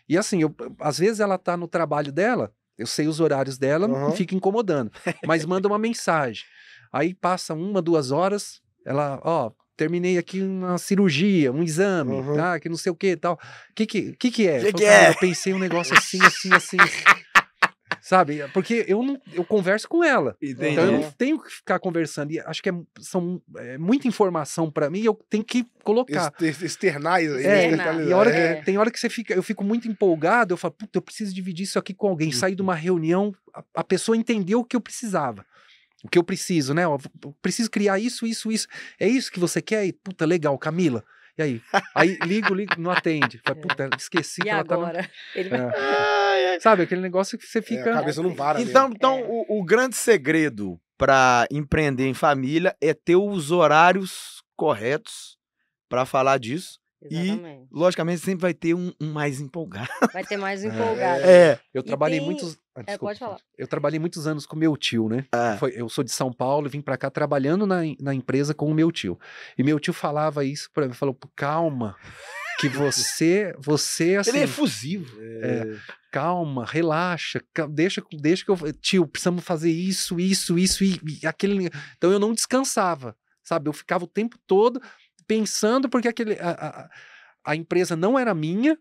E assim, eu, às vezes ela tá no trabalho dela, eu sei os horários dela, uhum. não fica incomodando, mas manda uma mensagem. Aí passa uma, duas horas, ela, ó, terminei aqui uma cirurgia, um exame, uhum. tá? Que não sei o que e tal. O que que, que que é? Que que é? Ah, eu pensei um negócio assim, assim, assim. sabe? Porque eu não, eu converso com ela. Entendi. Então eu não tenho que ficar conversando. E acho que é, são, é muita informação para mim e eu tenho que colocar. Externar isso aí. É, e hora que, é. tem hora que você fica, eu fico muito empolgado, eu falo, puta, eu preciso dividir isso aqui com alguém. Uhum. Sair de uma reunião, a, a pessoa entendeu o que eu precisava o que eu preciso, né? Eu preciso criar isso, isso, isso. É isso que você quer? E, puta, legal, Camila. E aí? Aí ligo, ligo, não atende. Fala, é. puta, esqueci e que agora? ela tá. Ele vai... É. Sabe, aquele negócio que você fica. É, a cabeça não para. Então, mesmo. então, então é. o, o grande segredo para empreender em família é ter os horários corretos para falar disso Exatamente. E, logicamente, sempre vai ter um, um, mais empolgado. Vai ter mais é. empolgado. É. é. Eu trabalhei tem... muitos. Ah, é, desculpa, é, pode falar. Eu trabalhei muitos anos com meu tio, né? Ah. Foi, eu sou de São Paulo e vim para cá trabalhando na, na empresa com o meu tio. E meu tio falava isso para mim, falou: calma. Que você, você assim. Ele é assim, efusivo. É, calma, relaxa, deixa, deixa que eu. Tio, precisamos fazer isso, isso, isso e, e aquele. Então eu não descansava sabe? Eu ficava o tempo todo pensando porque aquele, a, a, a empresa não era minha,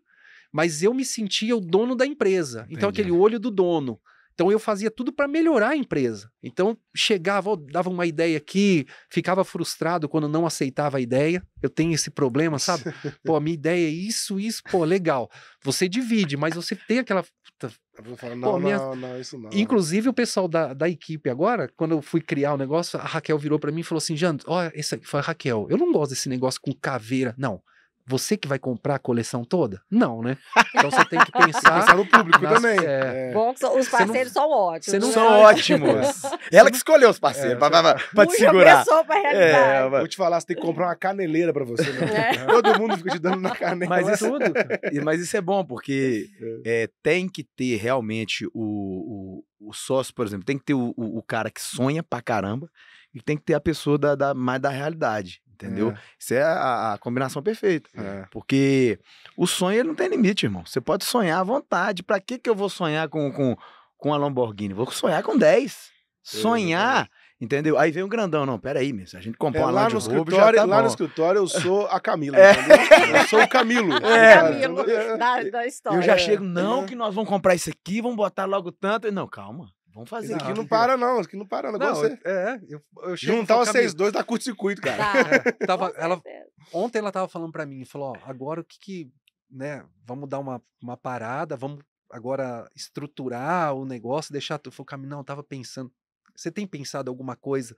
mas eu me sentia o dono da empresa. Então, aquele olho do dono. Então eu fazia tudo para melhorar a empresa. Então chegava, dava uma ideia aqui, ficava frustrado quando não aceitava a ideia. Eu tenho esse problema, sabe? Pô, a minha ideia é isso, isso, pô, legal. Você divide, mas você tem aquela. Falar, não, pô, minha... não, não, isso não. Inclusive o pessoal da, da equipe agora, quando eu fui criar o negócio, a Raquel virou para mim e falou assim: Jando, ó, essa foi a Raquel, eu não gosto desse negócio com caveira. Não. Você que vai comprar a coleção toda? Não, né? Então você tem que pensar. pensar no público nas, também. É... É. Bom, os parceiros não, são ótimos. Não... São ótimos. Ela que escolheu os parceiros, é, pra, pra, pra te segurar. Pra é, Vou te falar, você tem que comprar uma caneleira pra você. Né? É. Todo mundo fica te dando na canela. Mas isso, mas isso é bom, porque é. É, tem que ter realmente o, o, o, sócio, por exemplo, tem que ter o, o, o cara que sonha pra caramba e tem que ter a pessoa da, da, mais da realidade entendeu? É. Isso é a, a combinação perfeita. É. Porque o sonho ele não tem limite, irmão. Você pode sonhar à vontade. Para que, que eu vou sonhar com, com, com a Lamborghini? Vou sonhar com 10. Sonhar. Entendeu? Aí vem um grandão, não, peraí, mesmo. A gente comprou é, uma lá Land no Rover, escritório, tá Lá bom. no escritório eu sou a Camila, é. Eu sou o Camilo. É. Camilo da, da história. Eu já chego, é. não, que nós vamos comprar isso aqui, vamos botar logo tanto. Não, calma. Vamos fazer. Isso é aqui não para, não. Isso é aqui não para, não. não é você. É, eu, eu Juntar vocês dois dá curto-circuito, cara. Tá. É, tava, ela, ontem ela tava falando para mim, falou, ó, agora o que que, né, vamos dar uma, uma parada, vamos agora estruturar o negócio, deixar tudo. falou falei, Camila, não, tava pensando, você tem pensado alguma coisa?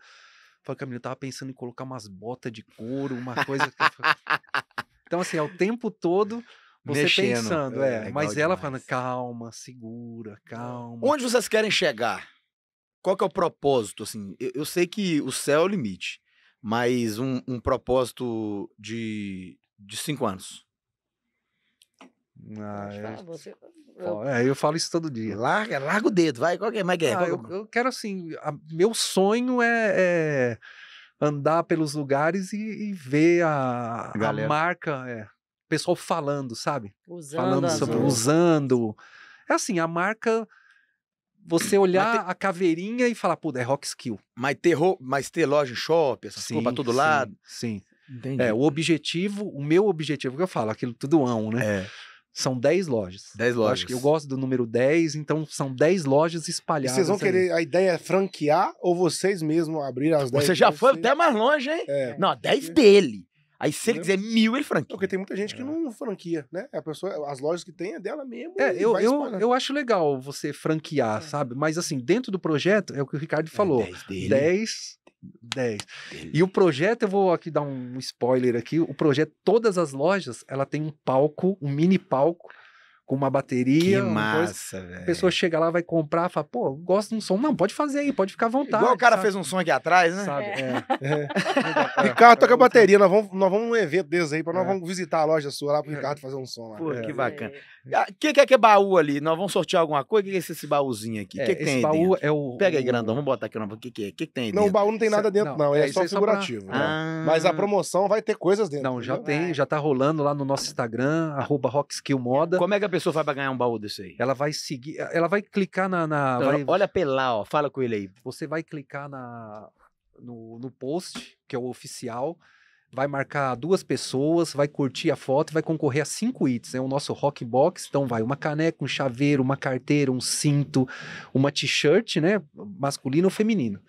falei, Camila, eu tava pensando em colocar umas botas de couro, uma coisa... então, assim, é o tempo todo você Mexendo, pensando, é. é mas ela demais. falando, calma, segura, calma. Onde vocês querem chegar? Qual que é o propósito? Assim, eu, eu sei que o céu é o limite, mas um, um propósito de, de cinco anos. Ah, eu... Você... Eu... É, eu falo isso todo dia. Larga, larga o dedo, vai. Qual que é? Mas é, é, ah, eu, é? eu, quero assim. A, meu sonho é, é, andar pelos lugares e, e ver a, a, a marca. É, pessoal falando, sabe? Usando. Falando sobre, usando. É assim, a marca você olhar ter... a caveirinha e falar, pô, é rock skill. Mas ter, ro... mas ter loja em shopping, essas sim, todo sim, lado. Sim. É, Entendi. É, o objetivo, o meu objetivo que eu falo, aquilo tudo ão, né? É. São 10 lojas. 10 lojas. Eu acho que eu gosto do número 10, então são 10 lojas espalhadas. E vocês vão querer, aí. a ideia é franquear ou vocês mesmo abrir as 10? Você já foi vocês... até mais longe, hein? É. Não, 10 uhum. dele. Aí se ele né? quiser mil, ele franquia. Porque tem muita gente que é. não franquia, né? A pessoa, as lojas que tem é dela mesmo. É, eu, eu, eu acho legal você franquear, é. sabe? Mas assim, dentro do projeto, é o que o Ricardo é, falou. 10 dele. 10. E o projeto, eu vou aqui dar um spoiler aqui, o projeto, todas as lojas, ela tem um palco, um mini palco, com uma bateria. Que massa, velho. A pessoa chega lá, vai comprar, fala, pô, gosta de um som. Não, pode fazer aí, pode ficar à vontade. Igual o cara sabe? fez um som aqui atrás, né? Sabe? É. É. Ricardo é. é. toca bateria, nós vamos, nós vamos num evento desse aí, pra nós é. vamos visitar a loja sua lá pro Ricardo fazer um som lá. Pô, que bacana. O que, que é ah, que é baú ali? Nós vamos sortear alguma coisa? O que é esse, esse baúzinho aqui? O que, que tem baú é o. Pega aí, grandão, vamos botar aqui. O que, que é? O que, que tem? Não, o baú não tem nada dentro, não. É só figurativo. Né? Ah. Mas a promoção vai ter coisas dentro. Não, já tem, já tá rolando lá no nosso Instagram, arroba Rockskill Moda. Como é que a pessoa pessoa vai ganhar um baú desse aí? Ela vai seguir, eh, ela vai clicar na. na vai, olha pela, ó, fala com ele aí. Você vai clicar na, no, no post, que é o oficial, vai marcar duas pessoas, vai curtir a foto e vai concorrer a cinco hits. É o nosso rock box, então vai uma caneca, um chaveiro, uma carteira, um cinto, uma t-shirt, né? Masculino ou feminino.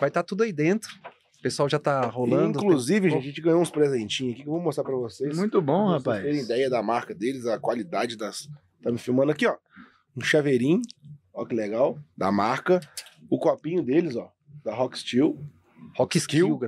Vai estar tá tudo aí dentro. O pessoal já tá então, rolando. Inclusive, tem... gente, a gente ganhou uns presentinhos aqui que eu vou mostrar para vocês. Muito bom, pra vocês rapaz. terem ideia da marca deles, a qualidade das. Tá me filmando aqui, ó. Um chaveirinho, ó que legal, da marca. O copinho deles, ó, da Rock Steel. Rock Skill.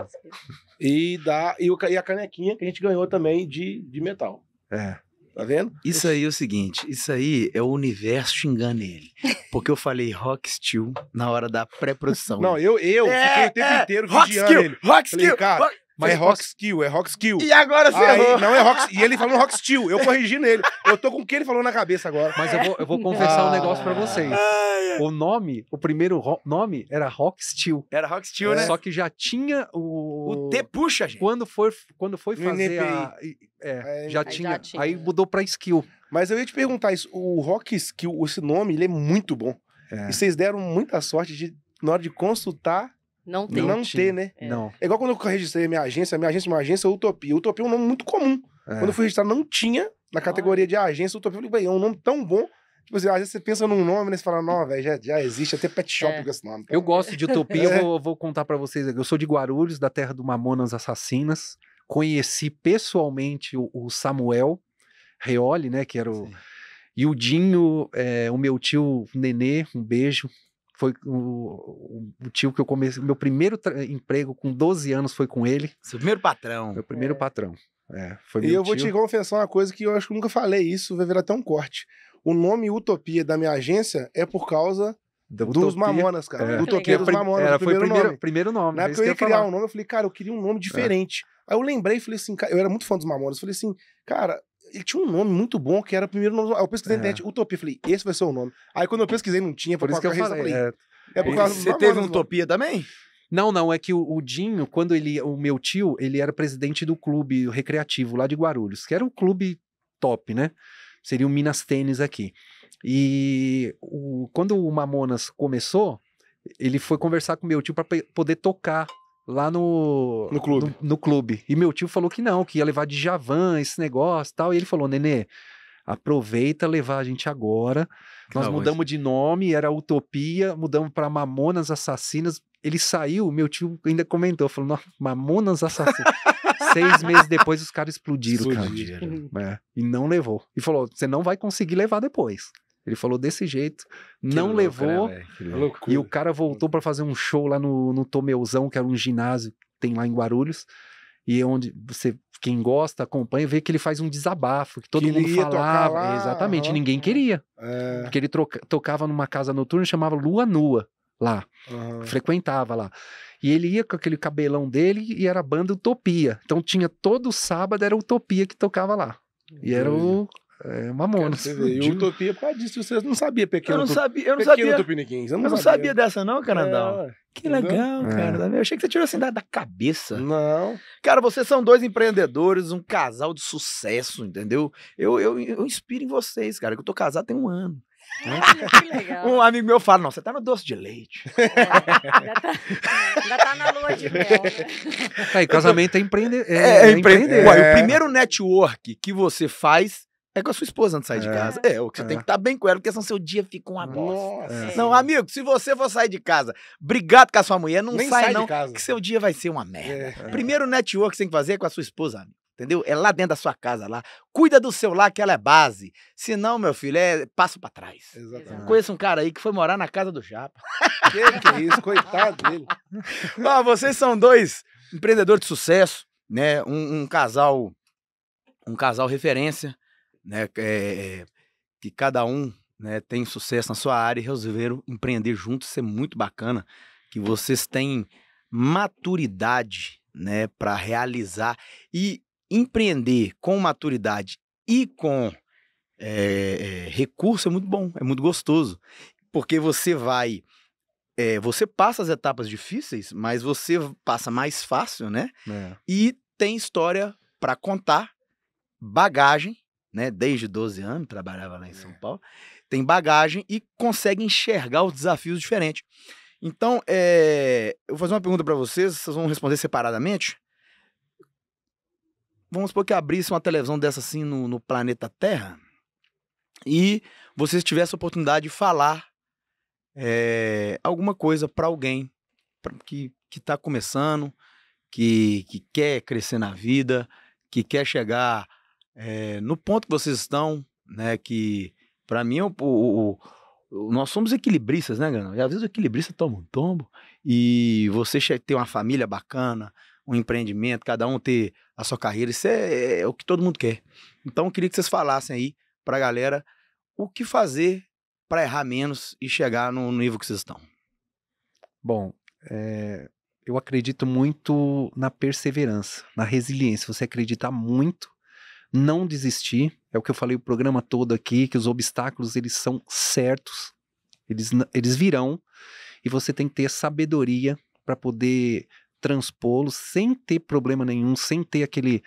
E, da, e, o, e a canequinha que a gente ganhou também de, de metal. É. Tá vendo? Isso aí é o seguinte, isso aí é o universo xingando ele. Porque eu falei Rock Steel na hora da pré-produção. Não, eu, eu é, fiquei o tempo é, inteiro rock vigiando ele. Rock falei, skill, cara, rock... Mas é rock skill, é rock skill. E agora você errou. Não é rock, e ele falou rock Steel. eu corrigi nele. Eu tô com o que ele falou na cabeça agora. Mas eu vou, eu vou confessar ah. um negócio para vocês. Ah o nome, o primeiro nome era Rock Steel. Era Rock Steel, é. né? Só que já tinha o. O T puxa, gente. Quando foi, quando foi fazer a. É, aí, é, já, aí tinha, já tinha. Aí mudou pra Skill. Mas eu ia te perguntar isso. O Rock Skill, esse nome, ele é muito bom. É. E vocês deram muita sorte de, na hora de consultar. Não ter. Não, não ter, né? É. Não. É igual quando eu registrei minha agência, minha agência, minha agência é Utopia. Utopia é um nome muito comum. É. Quando eu fui registrar, não tinha na categoria de agência Utopia. Eu falei, é um nome tão bom Tipo assim, às vezes você pensa num nome, né? Você fala, não, velho, já, já existe até pet shop é. com esse nome. Tá eu gosto de utopia, eu é. vou, vou contar para vocês. Eu sou de Guarulhos, da terra do Mamonas Assassinas. Conheci pessoalmente o, o Samuel Reoli, né? Que era o. Sim. E o Dinho, é, eh, o meu tio Nenê, um beijo. Foi o, o tio que eu comecei. Meu primeiro emprego com 12 anos foi com ele. Seu primeiro patrão. Meu primeiro é. patrão. É, e eu tio. vou te confessar uma coisa que eu acho que nunca falei isso, vai virar até um corte o nome Utopia da minha agência é por causa da dos Utopia. Mamonas, cara. É. Utopia dos Mamonas, era, o primeiro, foi o primeiro nome. Primeiro nome Na é época eu ia criar um nome, eu falei, cara, eu queria um nome é. diferente. É. Aí eu lembrei e falei assim, cara, eu era muito fã dos Mamonas, falei assim, cara, ele tinha um nome muito bom, que era o primeiro nome. Eu pesquisei é. na internet, Utopia, falei, esse vai ser o nome. Aí quando eu pesquisei, não tinha, por, por isso que eu falei. falei é. é por causa Você teve Mamonas, Utopia mano. também? Não, não, é que o, o, Dinho, quando ele, o meu tio, ele era presidente do clube recreativo lá de Guarulhos, que era um clube top, né? seria o Minas Tênis aqui. E o, quando o Mamonas começou, ele foi conversar com meu tio para poder tocar lá no no clube. No, no, clube. E meu tio falou que não, que ia levar de Javan esse negócio, tal, e ele falou: "Nenê, aproveita levar a gente agora. Nós não, mudamos mas... de nome, era Utopia, mudamos para Mamonas Assassinas, ele saiu, meu tio ainda comentou, falou, nossa, Mamonas Assassinas. Seis meses depois os caras explodiram, explodiram. cara. É, e não levou. E falou, você não vai conseguir levar depois. Ele falou desse jeito, que não louco, levou. Né, e o cara voltou para fazer um show lá no, no Tomeuzão, que era um ginásio que tem lá em Guarulhos. E é onde você, quem gosta, acompanha, vê que ele faz um desabafo, que todo mundo falava. Lá, exatamente, uhum. ninguém queria. É. Porque ele troca, tocava numa casa noturna chamava Lua Nua lá. Uhum. Frequentava lá. E ele ia com aquele cabelão dele e era a banda Utopia. Então tinha todo sábado era Utopia que tocava lá. E era o é, Mamonas. E Utopia por causa disso, vocês não sabia pequeno. Eu não sabia, eu não sabia. Tupiniquins, eu não, eu não sabia. sabia. dessa não, Canandão. É, que legal, é. cara. Eu achei que você tirou assim da, da cabeça. Não. Cara, vocês são dois empreendedores, um casal de sucesso, entendeu? Eu, eu, eu inspiro em vocês, cara. Que eu tô casado tem um ano. Né? um amigo meu fala: não, você tá no doce de leite. É, ainda, tá, tá na lua de mel. Né? casamento é empreender. É, é, é empreender. Ué, o é. primeiro network que você faz é com a sua esposa antes de sair é. de casa. É, o que você é. tem que estar tá bem com ela, porque senão seu dia fica uma bosta. É. Não, amigo, se você for sair de casa obrigado com a sua mulher, não Nem sai, sai não, que seu dia vai ser uma merda. É. Primeiro network que você tem que fazer é com a sua esposa, amigo. Entendeu? É lá dentro da sua casa, lá. Cuida do seu lar, que ela é base. Se não, meu filho, é passo para trás. Exatamente. Conheço um cara aí que foi morar na casa do Japa. Que, que é isso? Coitado dele. Ó, vocês são dois empreendedores de sucesso, né? Um, um casal, um casal referência, né? É, é, que cada um né, tem sucesso na sua área e resolveram empreender juntos. Isso é muito bacana. Que vocês têm maturidade, né? Para realizar. E empreender com maturidade e com é, é, recurso é muito bom, é muito gostoso. Porque você vai. É, você passa as etapas difíceis, mas você passa mais fácil, né? É. E tem história para contar, bagagem, né? Desde 12 anos, trabalhava lá em São é. Paulo. Tem bagagem e consegue enxergar os desafios diferentes. Então, eu vou fazer uma pergunta para vocês, vocês vão responder separadamente vamos supor que abrisse uma televisão dessa assim no, no planeta Terra e vocês tivessem a oportunidade de falar é, alguma coisa para alguém pra, que que está começando, que, que quer crescer na vida, que quer chegar é, no ponto que vocês estão, né? Que para mim é o, o, o, nós somos equilibristas, né, Gano? E às vezes o equilibrista toma um tombo e você tem uma família bacana, um empreendimento, cada um ter a sua carreira. Isso é, é o que todo mundo quer. Então, eu queria que vocês falassem aí para a galera o que fazer para errar menos e chegar no nível que vocês estão. Bom, é, eu acredito muito na perseverança, na resiliência. Você acreditar muito, não desistir. É o que eu falei o programa todo aqui, que os obstáculos eles são certos, eles, eles virão e você tem que ter sabedoria para poder transpô lo sem ter problema nenhum, sem ter aquele.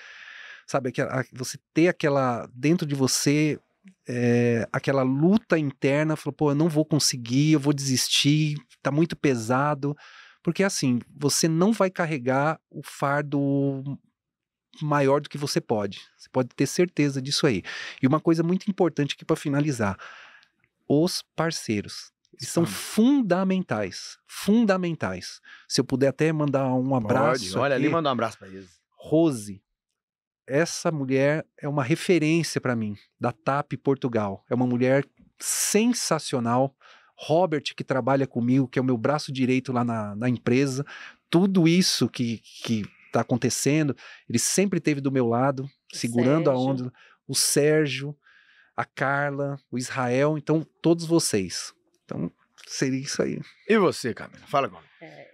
Sabe, aquela, você ter aquela. Dentro de você, é, aquela luta interna, falou, pô, eu não vou conseguir, eu vou desistir, tá muito pesado. Porque assim, você não vai carregar o fardo maior do que você pode. Você pode ter certeza disso aí. E uma coisa muito importante aqui para finalizar: os parceiros são ah. fundamentais. Fundamentais. Se eu puder até mandar um abraço. Pode, olha aqui. ali, manda um abraço para eles. Rose, essa mulher é uma referência para mim, da TAP Portugal. É uma mulher sensacional. Robert, que trabalha comigo, que é o meu braço direito lá na, na empresa. Tudo isso que, que tá acontecendo, ele sempre esteve do meu lado, segurando Sérgio. a onda. O Sérgio, a Carla, o Israel, então todos vocês. Então, seria isso aí. E você, Camila? Fala agora. É,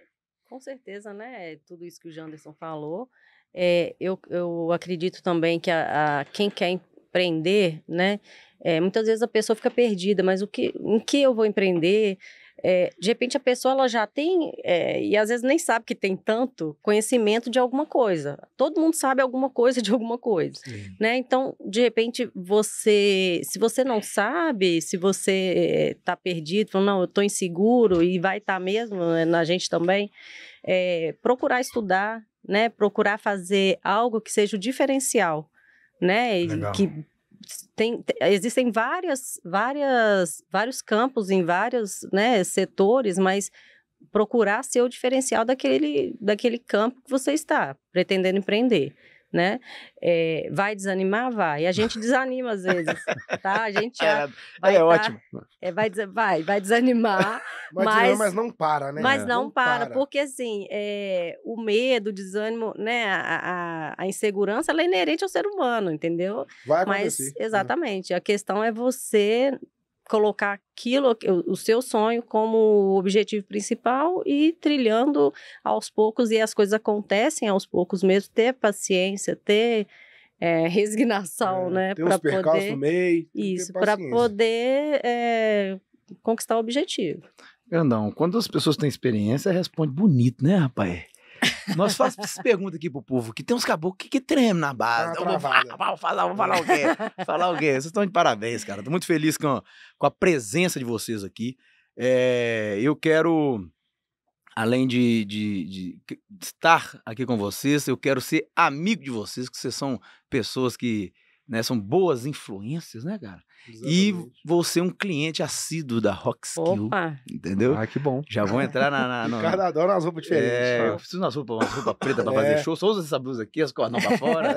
com certeza, né? Tudo isso que o Janderson falou. É, eu, eu acredito também que a, a quem quer empreender, né? É, muitas vezes a pessoa fica perdida, mas o que, em que eu vou empreender? É, de repente a pessoa ela já tem, é, e às vezes nem sabe que tem tanto conhecimento de alguma coisa. Todo mundo sabe alguma coisa de alguma coisa, Sim. né? Então, de repente, você, se você não sabe, se você está eh, perdido, falando, não, eu estou inseguro e vai estar tá mesmo, eh, na gente também, é, procurar estudar, né? Procurar fazer algo que seja o diferencial, né? Legal. Que tem, existem várias, várias, vários campos em vários né, setores, mas procurar ser o diferencial daquele, daquele campo que você está pretendendo empreender né? É, vai desanimar? Vai. A gente desanima às vezes, tá? A gente é, vai é tá, ótimo. É, vai, vai, vai desanimar, vai mas, desanimar, mas não para, né? Mas é. não, não para, para, porque assim, é, o medo, o desânimo, né? A, a, a, insegurança, ela é inerente ao ser humano, entendeu? Vai acontecer. Mas, é. exatamente, a questão é você colocar aquilo, o seu sonho, como objetivo principal e trilhando aos poucos, e as coisas acontecem aos poucos mesmo, ter paciência, ter é, resignação, é, né? Ter poder, no meio. Isso, para poder é, conquistar o objetivo. Grandão, quando as pessoas têm experiência, responde bonito, né, rapaz? Nós fazemos pergunta aqui pro povo, que tem uns caboclos que, que tremem na base. Tá eu vou falar, vou falar, vou falar o quê? falar o quê? Vocês estão de parabéns, cara. Tô muito feliz com a, com a presença de vocês aqui. É, eu quero, além de, de, de, estar aqui com vocês, eu quero ser amigo de vocês, que vocês são pessoas que né? São boas influências, né, cara? Exatamente. E você é um cliente assíduo da Rockskill. Entendeu? Ah, que bom. Já vão entrar na. na, na... Cada adora umas roupas diferentes. É, eu preciso umas roupas, umas roupas pretas pra fazer é. show. Só usa essa blusa aqui, as cordão pra fora.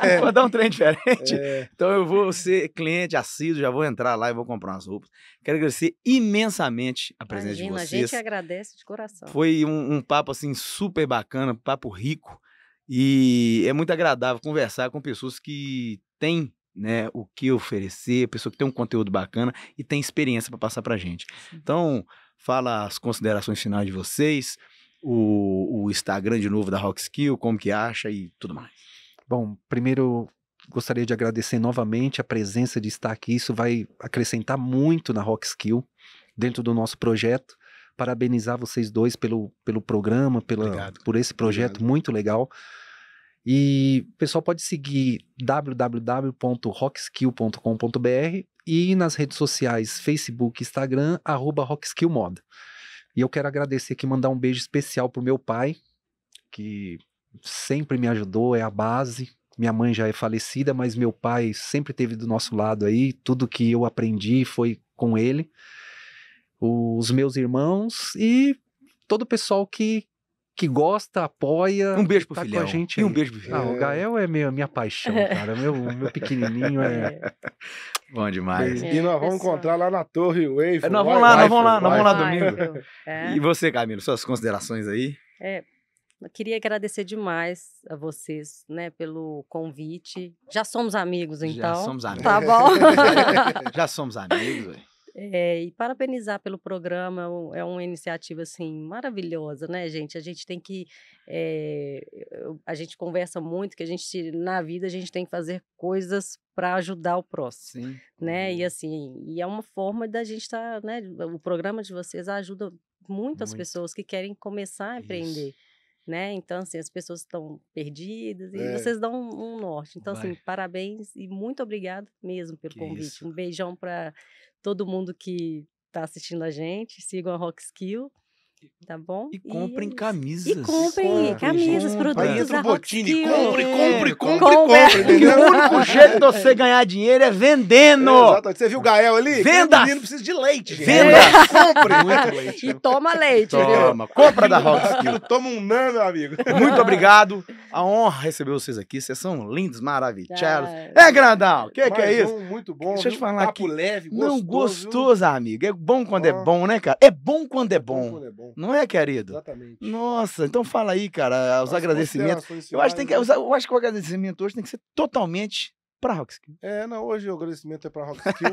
É. dar um trem diferente. É. Então eu vou ser cliente assíduo, já vou entrar lá e vou comprar umas roupas. Quero agradecer imensamente a presença Imagina, de vocês. A gente agradece de coração. Foi um, um papo assim super bacana, papo rico. E é muito agradável conversar com pessoas que tem né, o que oferecer, pessoa que tem um conteúdo bacana e tem experiência para passar para gente. Então, fala as considerações finais de vocês, o, o Instagram de novo da Rockskill, como que acha e tudo mais. Bom, primeiro gostaria de agradecer novamente a presença de estar aqui, isso vai acrescentar muito na Rockskill, dentro do nosso projeto. Parabenizar vocês dois pelo, pelo programa, pela, por esse projeto Obrigado. muito legal. E o pessoal pode seguir www.rockskill.com.br e nas redes sociais Facebook, Instagram, arroba rockskillmoda. E eu quero agradecer aqui, mandar um beijo especial pro meu pai, que sempre me ajudou, é a base. Minha mãe já é falecida, mas meu pai sempre teve do nosso lado aí. Tudo que eu aprendi foi com ele. Os meus irmãos e todo o pessoal que que gosta, apoia. Um beijo pro tá filhão. gente e um beijo pro filhão. Ah, o Gael é meu, minha paixão, cara. Meu, meu pequenininho é. é. Bom demais. É, e nós vamos encontrar lá na Torre Wave. É, nós vamos lá, nós vamos lá, nós vamos lá domingo. É. E você, Camilo, suas considerações aí? É, eu queria agradecer demais a vocês, né, pelo convite. Já somos amigos, então. Tá Já somos amigos. Tá bom? Já somos amigos, velho. É, e parabenizar pelo programa, é, é uma iniciativa assim maravilhosa, né, gente? A gente tem que. É, a gente conversa muito que a gente, na vida, a gente tem que fazer coisas para ajudar o próximo, Sim. né? E assim, e é uma forma da gente estar, tá, né? O programa de vocês ajuda muito muito. pessoas que querem começar a empreender. Isso né? Então, assim, as pessoas estão perdidas e é. vocês dão um, um norte. Então, Vai. assim, parabéns e muito obrigado mesmo pelo que convite. Isso. Um beijão para todo mundo que está assistindo a gente. Sigam a Rock Skill. Tá bom? E comprem e... É camisas. E comprem compre, camisas, para produtos Aí entra o Botini, compre, compre, compre, compre. compre. o único jeito de você ganhar dinheiro é vendendo. É, exatamente. Você viu o Gael ali? Venda. O menino precisa de leite. Gente. Venda. É. Compre. Muito leite. E toma leite. Toma. Viu? Compra da Rockskill. Toma um nano meu amigo. Muito obrigado a honra receber vocês aqui. Vocês são lindos, maravilhosos. É, Grandão, o que, que, é isso? Um muito bom. Deixa eu te falar aqui. leve, gostoso. Não, gostoso, amigo. É bom quando ah. é bom, né, cara? É bom quando é bom. é bom Não é, querido? Exatamente. Nossa, então fala aí, cara, os agradecimentos. Eu acho, que tem que, né? eu acho que o agradecimento hoje tem que ser totalmente para a Rockskill. É, não, hoje o agradecimento é para a Rockskill.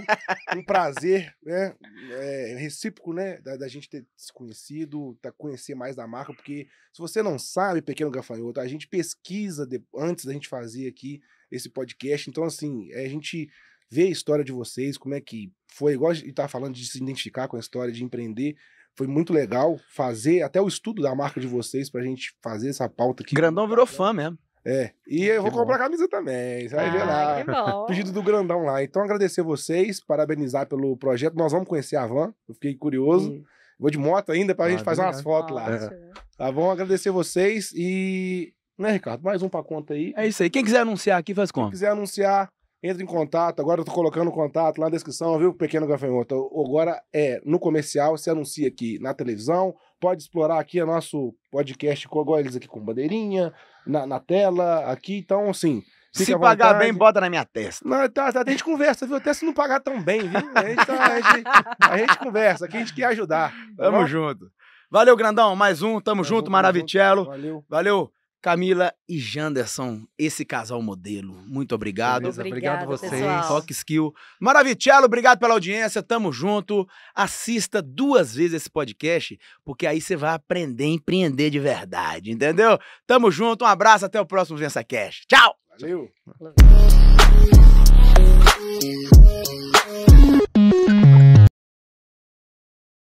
um prazer, né? É, é, recíproco, né? Da, da, gente ter se conhecido, tá, conhecer mais da marca, porque se você não sabe, Pequeno Gafanhoto, a gente pesquisa de, antes da gente fazer aqui esse podcast. Então, assim, é, a gente vê a história de vocês, como é que foi, igual a gente tá falando de se identificar com a história, de empreender foi muito legal fazer até o estudo da marca de vocês pra gente fazer essa pauta aqui. Grandão virou fã mesmo. É. E ah, eu vou bom. comprar camisa também. Você vai ver ah, lá. Que bom. Pedido do grandão lá. Então, agradecer vocês, parabenizar pelo projeto. Nós vamos conhecer a van. Eu fiquei curioso. Sim. Vou de moto ainda pra ah, gente fazer umas fotos lá. É. Né? Tá bom? Agradecer vocês e. Né, Ricardo? Mais um pra conta aí. É isso aí. Quem quiser anunciar aqui, faz conta. Quem quiser anunciar, entra em contato. Agora eu tô colocando o contato lá na descrição, viu, Pequeno Gafanhoto? Agora é no comercial, se anuncia aqui na televisão. Pode explorar aqui o nosso podcast com eles aqui com bandeirinha na, na tela, aqui. Então, assim. Se pagar bem, bota na minha testa. Não, tá, tá, a gente conversa, viu? Até se não pagar tão bem, viu? A gente, tá, a gente, a gente conversa, aqui a gente quer ajudar. Tá tamo bom? junto. Valeu, grandão. Mais um. Tamo junto, maravichello Maravicello. Valeu. Valeu. Camila e Janderson, esse casal modelo. Muito obrigado. obrigado, obrigado vocês. Pessoal. Rock Skill. Maravicello, obrigado pela audiência. Tamo junto. Assista duas vezes esse podcast, porque aí você vai aprender a empreender de verdade, entendeu? Tamo junto. Um abraço, até o próximo Vença Cash. Tchau. Valeu. Valeu.